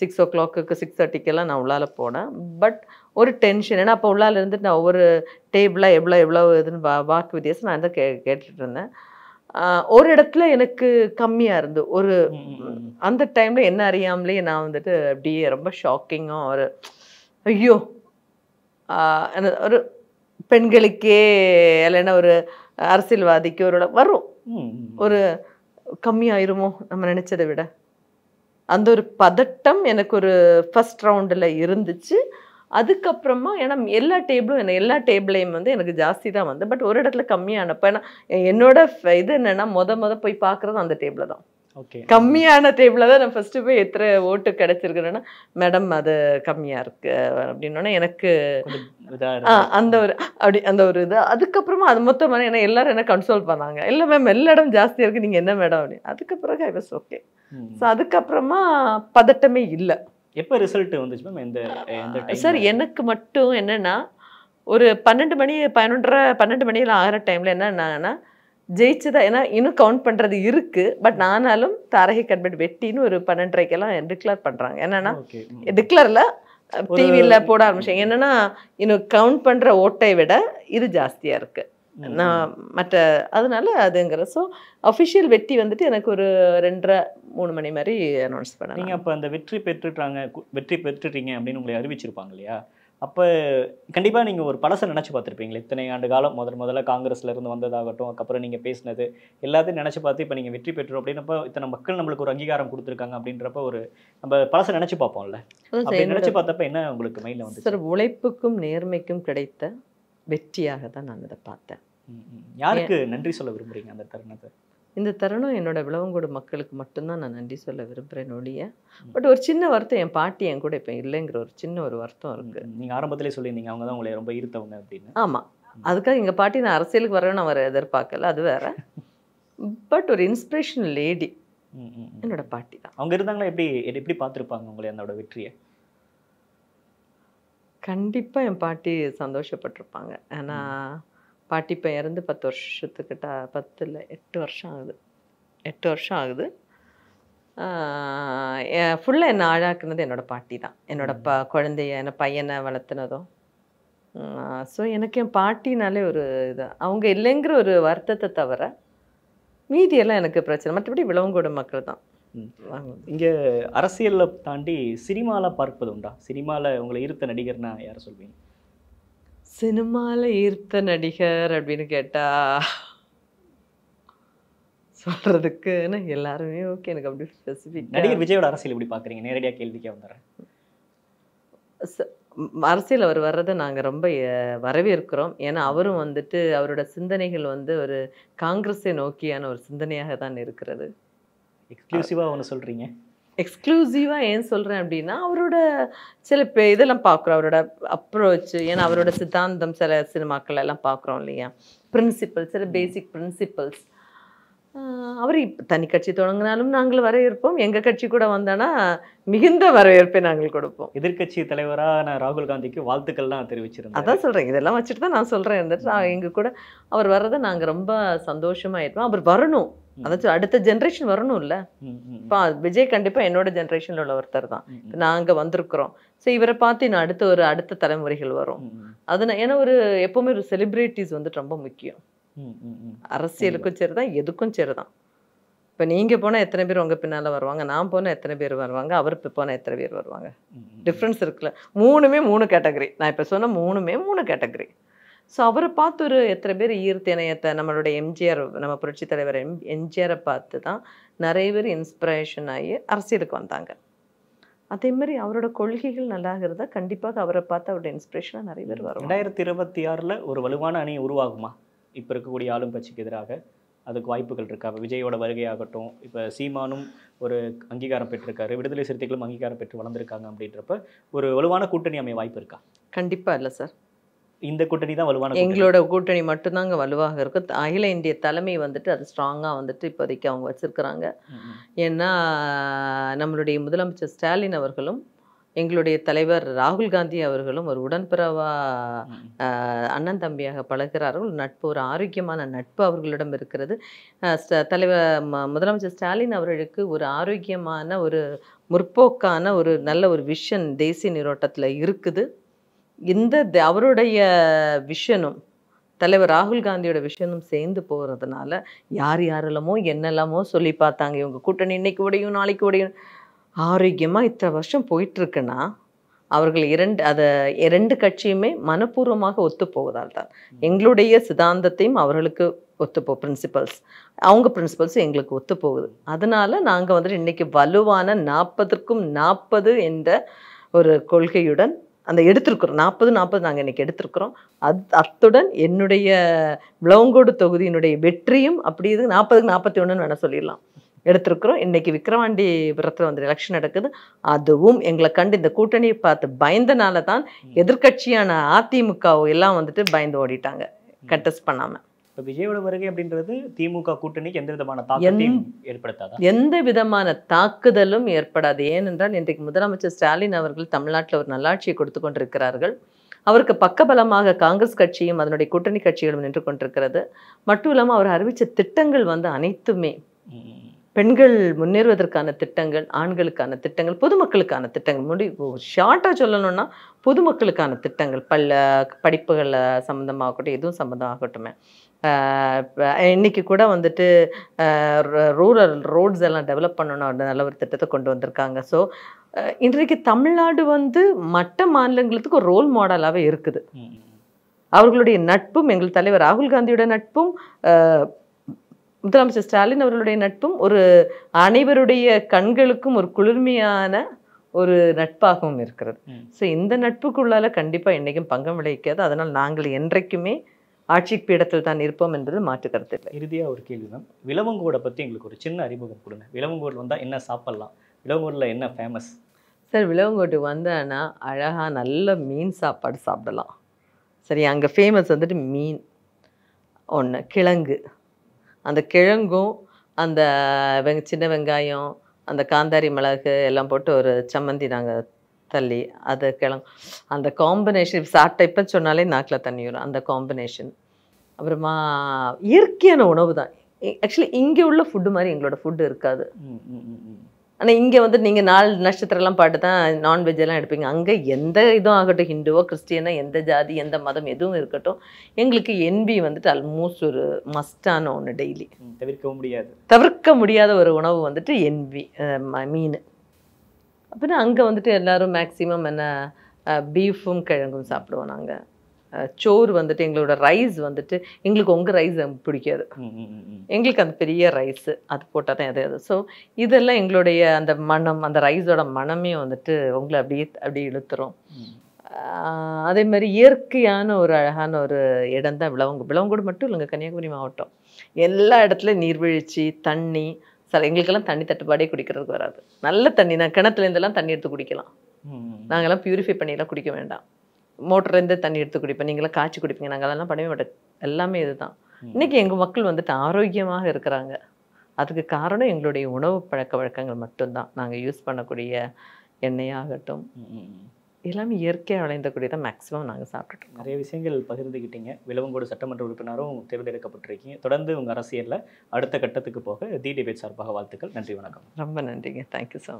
சிக்ஸ் ஓ கிளாக்கு சிக்ஸ் தேர்ட்டிக்கெல்லாம் நான் உள்ளால் போனேன் பட் ஒரு டென்ஷன் ஏன்னா அப்போ உள்ளால் இருந்துட்டு நான் ஒவ்வொரு டேபிளாக எவ்வளோ எவ்வளோ இதுன்னு வா வாக்கு வித்தியாசம் நான் தான் கே கேட்டுட்டு இருந்தேன் ஒரு இடத்துல எனக்கு கம்மியாக இருந்து ஒரு அந்த டைமில் என்ன அறியாமலே நான் வந்துட்டு அப்படியே ரொம்ப ஷாக்கிங்காக ஒரு ஐயோ ஒரு பெண்களுக்கே இல்லைன்னா ஒரு அரசியல்வாதிக்கு ஒரு வரும் ஒரு கம்மியாயிருமோ நம்ம நினச்சதை விட அந்த ஒரு பதட்டம் எனக்கு ஒரு ஃபஸ்ட் ரவுண்டில் இருந்துச்சு அதுக்கப்புறமா ஏன்னா எல்லா டேபிளும் என்ன எல்லா டேபிளையும் வந்து எனக்கு ஜாஸ்தி தான் வந்து பட் ஒரு இடத்துல கம்மியானப்போ ஏன்னா என்னோட இது என்னென்னா மொத மொதல் போய் பார்க்குறது அந்த டேபிளில் தான் கம்மியான டேபிளில் தான் நான் ஃபஸ்ட்டு போய் எத்தனை ஓட்டு கிடச்சிருக்கிறேன்னா மேடம் அது கம்மியாக இருக்கு அப்படின்னோடனே எனக்கு அந்த ஒரு அப்படி அந்த ஒரு இது அதுக்கப்புறமா அது மொத்தமாக ஏன்னா எல்லாரும் என்ன கன்சோல் பண்ணாங்க இல்லை மேம் எல்லா இடம் ஜாஸ்தியாக இருக்குது நீங்கள் என்ன மேடம் அப்படின்னு அதுக்கப்புறம் ஐ வாஸ் ஓகே ஸோ அதுக்கப்புறமா பதட்டமே இல்லை எப்போ ரிசல்ட் வந்துச்சு மேம் சார் எனக்கு மட்டும் என்னென்னா ஒரு பன்னெண்டு மணி பதினொன்றரை பன்னெண்டு மணியில் ஆகிற டைமில் என்னென்னா ஜெயிச்சுதான் ஏன்னா இன்னும் கவுண்ட் பண்ணுறது இருக்குது பட் ஆனாலும் தாரகை கட்பட் வெட்டின்னு ஒரு பன்னெண்டரைக்கெல்லாம் டிக்ளேர் பண்ணுறாங்க என்னன்னா டிக்ளரில் டிவியில் போட ஆரம்பிச்சேன் என்னன்னா இன்னும் கவுண்ட் பண்ணுற ஓட்டை விட இது ஜாஸ்தியாக இருக்குது நான் மற்ற அதனால அதுங்கிற ஸோ அஃபிஷியல் வெற்றி வந்துட்டு எனக்கு ஒரு ரெண்டரை மூணு மணி மாதிரி அனௌன்ஸ் பண்ணேன் நீங்கள் அப்போ அந்த வெற்றி பெற்றுட்டாங்க வெற்றி பெற்றுட்டீங்க அப்படின்னு உங்களை அறிவிச்சிருப்பாங்க இல்லையா அப்போ கண்டிப்பாக நீங்கள் ஒரு பழசை நினச்சி பார்த்துருப்பீங்களே இத்தனை ஆண்டு காலம் முதல் முதல்ல காங்கிரஸ்லேருந்து வந்ததாகட்டும் அதுக்கப்புறம் நீங்கள் பேசினது எல்லாத்தையும் நினச்சி பார்த்து இப்போ நீங்கள் வெற்றி பெற்றோம் அப்படின்னப்போ இத்தனை மக்கள் நம்மளுக்கு ஒரு அங்கீகாரம் கொடுத்துருக்காங்க அப்படின்றப்ப ஒரு நம்ம பழசை நினச்சி பார்ப்போம்ல நினச்சி பார்த்தப்ப என்ன உங்களுக்கு மைண்டில் வந்து சார் உழைப்புக்கும் நேர்மைக்கும் கிடைத்த வெற்றியாக தான் நான் அதை பார்த்தேன் யாருக்கு நன்றி சொல்ல விரும்புகிறீங்க அந்த தருணத்தை இந்த தருணம் என்னோட விளவங்கூடு மக்களுக்கு மட்டும்தான் நான் நன்றி சொல்ல விரும்புகிறேன் ஒழிய பட் ஒரு சின்ன வருத்தம் என் பாட்டி என் கூட இப்போ இல்லைங்கிற ஒரு சின்ன ஒரு வருத்தம் இருக்கு நீங்கள் ஆரம்பத்திலே சொல்லியிருந்தீங்க அவங்க தான் உங்களை ரொம்ப ஈர்த்தவங்க அப்படின்னு ஆமாம் அதுக்காக எங்கள் பாட்டி நான் அரசியலுக்கு வரவே நான் வேறு எதிர்பார்க்கல அது வேற பட் ஒரு இன்ஸ்பிரேஷன் லேடி என்னோட பாட்டி தான் அவங்க இருந்தாங்களா எப்படி எப்படி பார்த்துருப்பாங்க உங்களை என்னோட வெற்றியை கண்டிப்பாக என் பாட்டி சந்தோஷப்பட்டிருப்பாங்க ஏன்னா பாட்டி இப்போ இறந்து பத்து வருஷத்துக்கிட்ட பத்து இல்லை எட்டு வருஷம் ஆகுது எட்டு வருஷம் ஆகுது ஃபுல்லாக என்னை ஆழாக்குனது என்னோடய பாட்டி தான் என்னோடய ப குழந்தைய என்ன பையனை வளர்த்துனதும் ஸோ எனக்கு என் பாட்டினாலே ஒரு இது அவங்க இல்லைங்கிற ஒரு வருத்தத்தை தவிர மீதியெல்லாம் எனக்கு பிரச்சனை மற்றபடி விளவங்கூட மக்கள் தான் இங்கே அரசியலில் தாண்டி சினிமாவில் பார்ப்பது உண்டா சினிமாவில் உங்களை இருத்த நடிகர்னா யாரை சொல்வீங்க சினிமாவில் ஈர்த்த நடிகர் அப்படின்னு கேட்டால் சொல்கிறதுக்குன்னு எல்லாருமே ஓகே எனக்கு அப்படி ஸ்பெசிஃபிக் நடிகர் விஜயோட அரசியல் எப்படி பார்க்குறீங்க நேரடியாக கேள்விக்கே வந்துடுறேன் அரசியல் அவர் வர்றதை நாங்கள் ரொம்ப வரவேற்கிறோம் ஏன்னா அவரும் வந்துட்டு அவரோட சிந்தனைகள் வந்து ஒரு காங்கிரஸை நோக்கியான ஒரு சிந்தனையாக தான் இருக்கிறது எக்ஸ்க்ளூசிவாக ஒன்று சொல்கிறீங்க எக்ஸ்க்ளூசிவாக ஏன் சொல்கிறேன் அப்படின்னா அவரோட சில பே இதெல்லாம் பார்க்குறோம் அவரோட அப்ரோச் ஏன்னா அவரோட சித்தாந்தம் சில சினிமாக்கள் எல்லாம் பார்க்குறோம் இல்லையா பிரின்சிபல் சில பேசிக் பிரின்சிபல்ஸ் அவர் தனி கட்சி தொடங்கினாலும் நாங்கள் வரவேற்போம் எங்கள் கட்சி கூட வந்தோன்னா மிகுந்த வரவேற்பை நாங்கள் கொடுப்போம் எதிர்கட்சி நான் ராகுல் காந்திக்கு வாழ்த்துக்கள்லாம் தெரிவிச்சிருந்தேன் அதான் சொல்கிறேன் இதெல்லாம் வச்சுட்டு தான் நான் சொல்கிறேன் இருந்துட்டு எங்கள் கூட அவர் வர்றதை நாங்கள் ரொம்ப சந்தோஷமாக இருப்போம் அவர் வரணும் அதாச்சும் அடுத்த ஜென்ரேஷன் வரணும் இல்லை இப்போ விஜய் கண்டிப்பாக என்னோட ஜென்ரேஷனில் உள்ள ஒருத்தர் தான் நாங்க வந்திருக்கிறோம் ஸோ இவரை பார்த்து நான் அடுத்த ஒரு அடுத்த தலைமுறைகள் வரும் அது ஏன்னா ஒரு எப்போவுமே ஒரு செலிப்ரிட்டிஸ் வந்துட்டு ரொம்ப முக்கியம் அரசியலுக்கும் சரிதான் எதுக்கும் சரிதான் இப்போ நீங்கள் போனால் எத்தனை பேர் உங்கள் பின்னால் வருவாங்க நான் போனால் எத்தனை பேர் வருவாங்க அவர் இப்போ போனால் எத்தனை பேர் வருவாங்க டிஃப்ரென்ஸ் இருக்குல்ல மூணுமே மூணு கேட்டகரி நான் இப்போ சொன்ன மூணுமே மூணு கேட்டகரி ஸோ அவரை பார்த்து ஒரு எத்தனை பேர் ஈர்த்திணையத்தை நம்மளுடைய எம்ஜிஆர் நம்ம புரட்சி தலைவர் எம் எம்ஜிஆரை பார்த்து தான் நிறைய பேர் இன்ஸ்பிரேஷன் ஆகி அரசியலுக்கு வந்தாங்க அதே மாதிரி அவரோட கொள்கைகள் நல்லா இருந்தால் கண்டிப்பாக அவரை பார்த்து அவரோட இன்ஸ்பிரேஷனாக நிறைய பேர் வரும் ரெண்டாயிரத்தி இருபத்தி ஆறில் ஒரு வலுவான அணியை உருவாகுமா இப்போ இருக்கக்கூடிய ஆளும் கட்சிக்கு எதிராக அதுக்கு வாய்ப்புகள் இருக்கா விஜயோட வருகையாகட்டும் இப்போ சீமானும் ஒரு அங்கீகாரம் பெற்றிருக்காரு விடுதலை சிறுத்தைகளும் அங்கீகாரம் பெற்று வளர்ந்துருக்காங்க அப்படின்றப்ப ஒரு வலுவான கூட்டணி அமைய வாய்ப்பு இருக்கா கண்டிப்பாக இல்லை சார் இந்த கூட்டணி தான் வலுவான எங்களோட கூட்டணி மட்டும்தாங்க வலுவாக இருக்கு அகில இந்திய தலைமை வந்துட்டு அது ஸ்ட்ராங்காக வந்துட்டு இப்போதைக்கு அவங்க வச்சிருக்கிறாங்க ஏன்னா நம்மளுடைய முதலமைச்சர் ஸ்டாலின் அவர்களும் எங்களுடைய தலைவர் ராகுல் காந்தி அவர்களும் ஒரு உடன்பிறவா அண்ணன் தம்பியாக பழகிறார்கள் நட்பு ஒரு ஆரோக்கியமான நட்பு அவர்களிடம் இருக்கிறது தலைவர் முதலமைச்சர் ஸ்டாலின் அவர்களுக்கு ஒரு ஆரோக்கியமான ஒரு முற்போக்கான ஒரு நல்ல ஒரு விஷன் தேசிய நீரோட்டத்தில் இருக்குது இந்த அவருடைய விஷனும் தலைவர் ராகுல் காந்தியோட விஷயமும் சேர்ந்து போகிறதுனால யார் யாரெல்லாமோ என்னெல்லாமோ சொல்லி பார்த்தாங்க இவங்க கூட்டணி இன்னைக்கு உடையும் நாளைக்கு உடையும் ஆரோக்கியமாக இத்தனை வருஷம் போயிட்டுருக்குன்னா அவர்கள் இரண்டு அதை இரண்டு கட்சியுமே மனப்பூர்வமாக ஒத்துப்போவதால் தான் எங்களுடைய சித்தாந்தத்தையும் அவர்களுக்கு ஒத்துப்போ பிரின்சிபல்ஸ் அவங்க பிரின்சிபல்ஸ் எங்களுக்கு ஒத்துப்போகுது அதனால் நாங்கள் வந்துட்டு இன்றைக்கி வலுவான நாற்பதுக்கும் நாற்பது என்ற ஒரு கொள்கையுடன் அந்த எடுத்திருக்கிறோம் நாற்பது நாற்பது நாங்கள் இன்றைக்கி எடுத்திருக்கிறோம் அத் அத்துடன் என்னுடைய விளவங்கோடு தொகுதியினுடைய வெற்றியும் அப்படி இது நாற்பதுக்கு நாற்பத்தி ஒன்றுன்னு வேணால் சொல்லிடலாம் எடுத்திருக்கிறோம் இன்றைக்கி விக்ரவாண்டி புறத்தில் வந்து எலெக்ஷன் நடக்குது அதுவும் எங்களை கண்டு இந்த கூட்டணியை பார்த்து பயந்தனால தான் எதிர்கட்சியான அதிமுகவோ எல்லாம் வந்துட்டு பயந்து ஓடிட்டாங்க கண்டஸ்ட் பண்ணாமல் இப்போ விஜயோட வருகை அப்படின்றது திமுக கூட்டணிக்கு எந்த விதமான தாக்கத்தையும் எந்த விதமான தாக்குதலும் ஏற்படாது ஏனென்றால் இன்றைக்கு முதலமைச்சர் ஸ்டாலின் அவர்கள் தமிழ்நாட்டில் ஒரு நல்லாட்சியை கொடுத்து கொண்டிருக்கிறார்கள் அவருக்கு பக்கபலமாக காங்கிரஸ் கட்சியும் அதனுடைய கூட்டணி கட்சிகளும் நின்று கொண்டிருக்கிறது மட்டும் இல்லாமல் அவர் அறிவித்த திட்டங்கள் வந்து அனைத்துமே பெண்கள் முன்னேறுவதற்கான திட்டங்கள் ஆண்களுக்கான திட்டங்கள் பொதுமக்களுக்கான திட்டங்கள் முடி ஷார்ட்டாக சொல்லணும்னா பொதுமக்களுக்கான திட்டங்கள் பல்ல படிப்புகள் சம்மந்தமாகட்டும் எதுவும் சம்மந்தமாகட்டுமே இன்றைக்கி கூட வந்துட்டு ரூரல் ரோட்ஸ் எல்லாம் டெவலப் பண்ணணும் நல்ல ஒரு திட்டத்தை கொண்டு வந்திருக்காங்க ஸோ இன்றைக்கு தமிழ்நாடு வந்து மற்ற மாநிலங்களுக்கு ஒரு ரோல் மாடலாகவே இருக்குது அவர்களுடைய நட்பும் எங்கள் தலைவர் ராகுல் காந்தியோட நட்பும் முதலமைச்சர் ஸ்டாலின் அவர்களுடைய நட்பும் ஒரு அனைவருடைய கண்களுக்கும் ஒரு குளிர்மையான ஒரு நட்பாகவும் இருக்கிறது ஸோ இந்த நட்புக்குள்ளால கண்டிப்பாக என்றைக்கும் பங்கம் விளைவிக்காது அதனால் நாங்கள் என்றைக்குமே ஆட்சி பீடத்தில் தான் இருப்போம் என்பது மாற்று கருத்து இல்லை இறுதியாக ஒரு கேள்வி தான் விலவங்கோடை பற்றி எங்களுக்கு ஒரு சின்ன அறிமுகம் கொடுங்க விலவங்கோடு வந்தால் என்ன சாப்பிட்லாம் விலவங்கோடில் என்ன ஃபேமஸ் சார் விலவங்கோடு வந்தானா அழகாக நல்ல மீன் சாப்பாடு சாப்பிடலாம் சரி அங்கே ஃபேமஸ் வந்துட்டு மீன் ஒன்று கிழங்கு அந்த கிழங்கும் அந்த வெங் சின்ன வெங்காயம் அந்த காந்தாரி மிளகு எல்லாம் போட்டு ஒரு சம்மந்தி நாங்கள் தள்ளி அது கிழங்கு அந்த காம்பினேஷன் சாப்பிட்ட இப்போ சொன்னாலே நாக்கில் தண்ணி வரும் அந்த காம்பினேஷன் அப்புறமா இயற்கையான உணவு தான் ஆக்சுவலி இங்கே உள்ள ஃபுட்டு மாதிரி எங்களோட ஃபுட்டு இருக்காது ஆனால் இங்கே வந்து நீங்கள் நாலு நட்சத்திரம்லாம் பாட்டு தான் நான்வெஜ் எல்லாம் எடுப்பீங்க அங்கே எந்த இதுவும் ஆகட்டும் ஹிந்துவோ கிறிஸ்டியனோ எந்த ஜாதி எந்த மதம் எதுவும் இருக்கட்டும் எங்களுக்கு என்பி வந்துட்டு ஆல்மோஸ்ட் ஒரு மஸ்டான ஒன்று டெய்லி தவிர்க்க முடியாது தவிர்க்க முடியாத ஒரு உணவு வந்துட்டு என்பி மீன் அப்படின்னா அங்கே வந்துட்டு எல்லோரும் மேக்ஸிமம் என்ன பீஃபும் கிழங்கும் சாப்பிடுவோம் நாங்கள் சோறு வந்துட்டு எங்களோட ரைஸ் வந்துட்டு எங்களுக்கு உங்கள் ரைஸ் பிடிக்காது எங்களுக்கு அந்த பெரிய ரைஸு அது போட்டால் தான் எதாவது ஸோ இதெல்லாம் எங்களுடைய அந்த மனம் அந்த ரைஸோட மனமே வந்துட்டு உங்களை அப்படியே அப்படியே இழுத்துரும் அதே மாதிரி இயற்கையான ஒரு அழகான ஒரு இடம் தான் விளவங்கு விளவங்கூடு மட்டும் இல்லைங்க கன்னியாகுமரி மாவட்டம் எல்லா இடத்துலையும் நீர்வீழ்ச்சி தண்ணி சார் எங்களுக்கெல்லாம் தண்ணி தட்டுப்பாடே குடிக்கிறதுக்கு வராது நல்ல தண்ணி தான் கிணத்துலேருந்தெல்லாம் தண்ணி எடுத்து குடிக்கலாம் நாங்கள்லாம் பியூரிஃபை பண்ணியெல்லாம் குடிக்க வேண்டாம் மோட்டர்லேருந்து தண்ணி எடுத்து குடிப்பேன் நீங்களாம் காய்ச்சி குடிப்பீங்க நாங்கள் அதெல்லாம் பண்ணவே மாட்டேன் எல்லாமே இதுதான் இன்றைக்கி எங்கள் மக்கள் வந்துட்டு ஆரோக்கியமாக இருக்கிறாங்க அதுக்கு காரணம் எங்களுடைய உணவு பழக்க வழக்கங்கள் மட்டும்தான் நாங்கள் யூஸ் பண்ணக்கூடிய எண்ணெயாகட்டும் எல்லாமே இயற்கையாக விளைந்தக்கூடிய தான் மேக்ஸிமம் நாங்கள் சாப்பிட்டுட்டோம் நிறைய விஷயங்கள் பகிர்ந்துக்கிட்டீங்க விளவங்கோடு சட்டமன்ற உறுப்பினரும் தேர்ந்தெடுக்கப்பட்டிருக்கீங்க தொடர்ந்து உங்கள் அரசியலில் அடுத்த கட்டத்துக்கு போக தி டிபேட் சார்பாக வாழ்த்துக்கள் நன்றி வணக்கம் ரொம்ப நன்றிங்க தேங்க்யூ ஸோ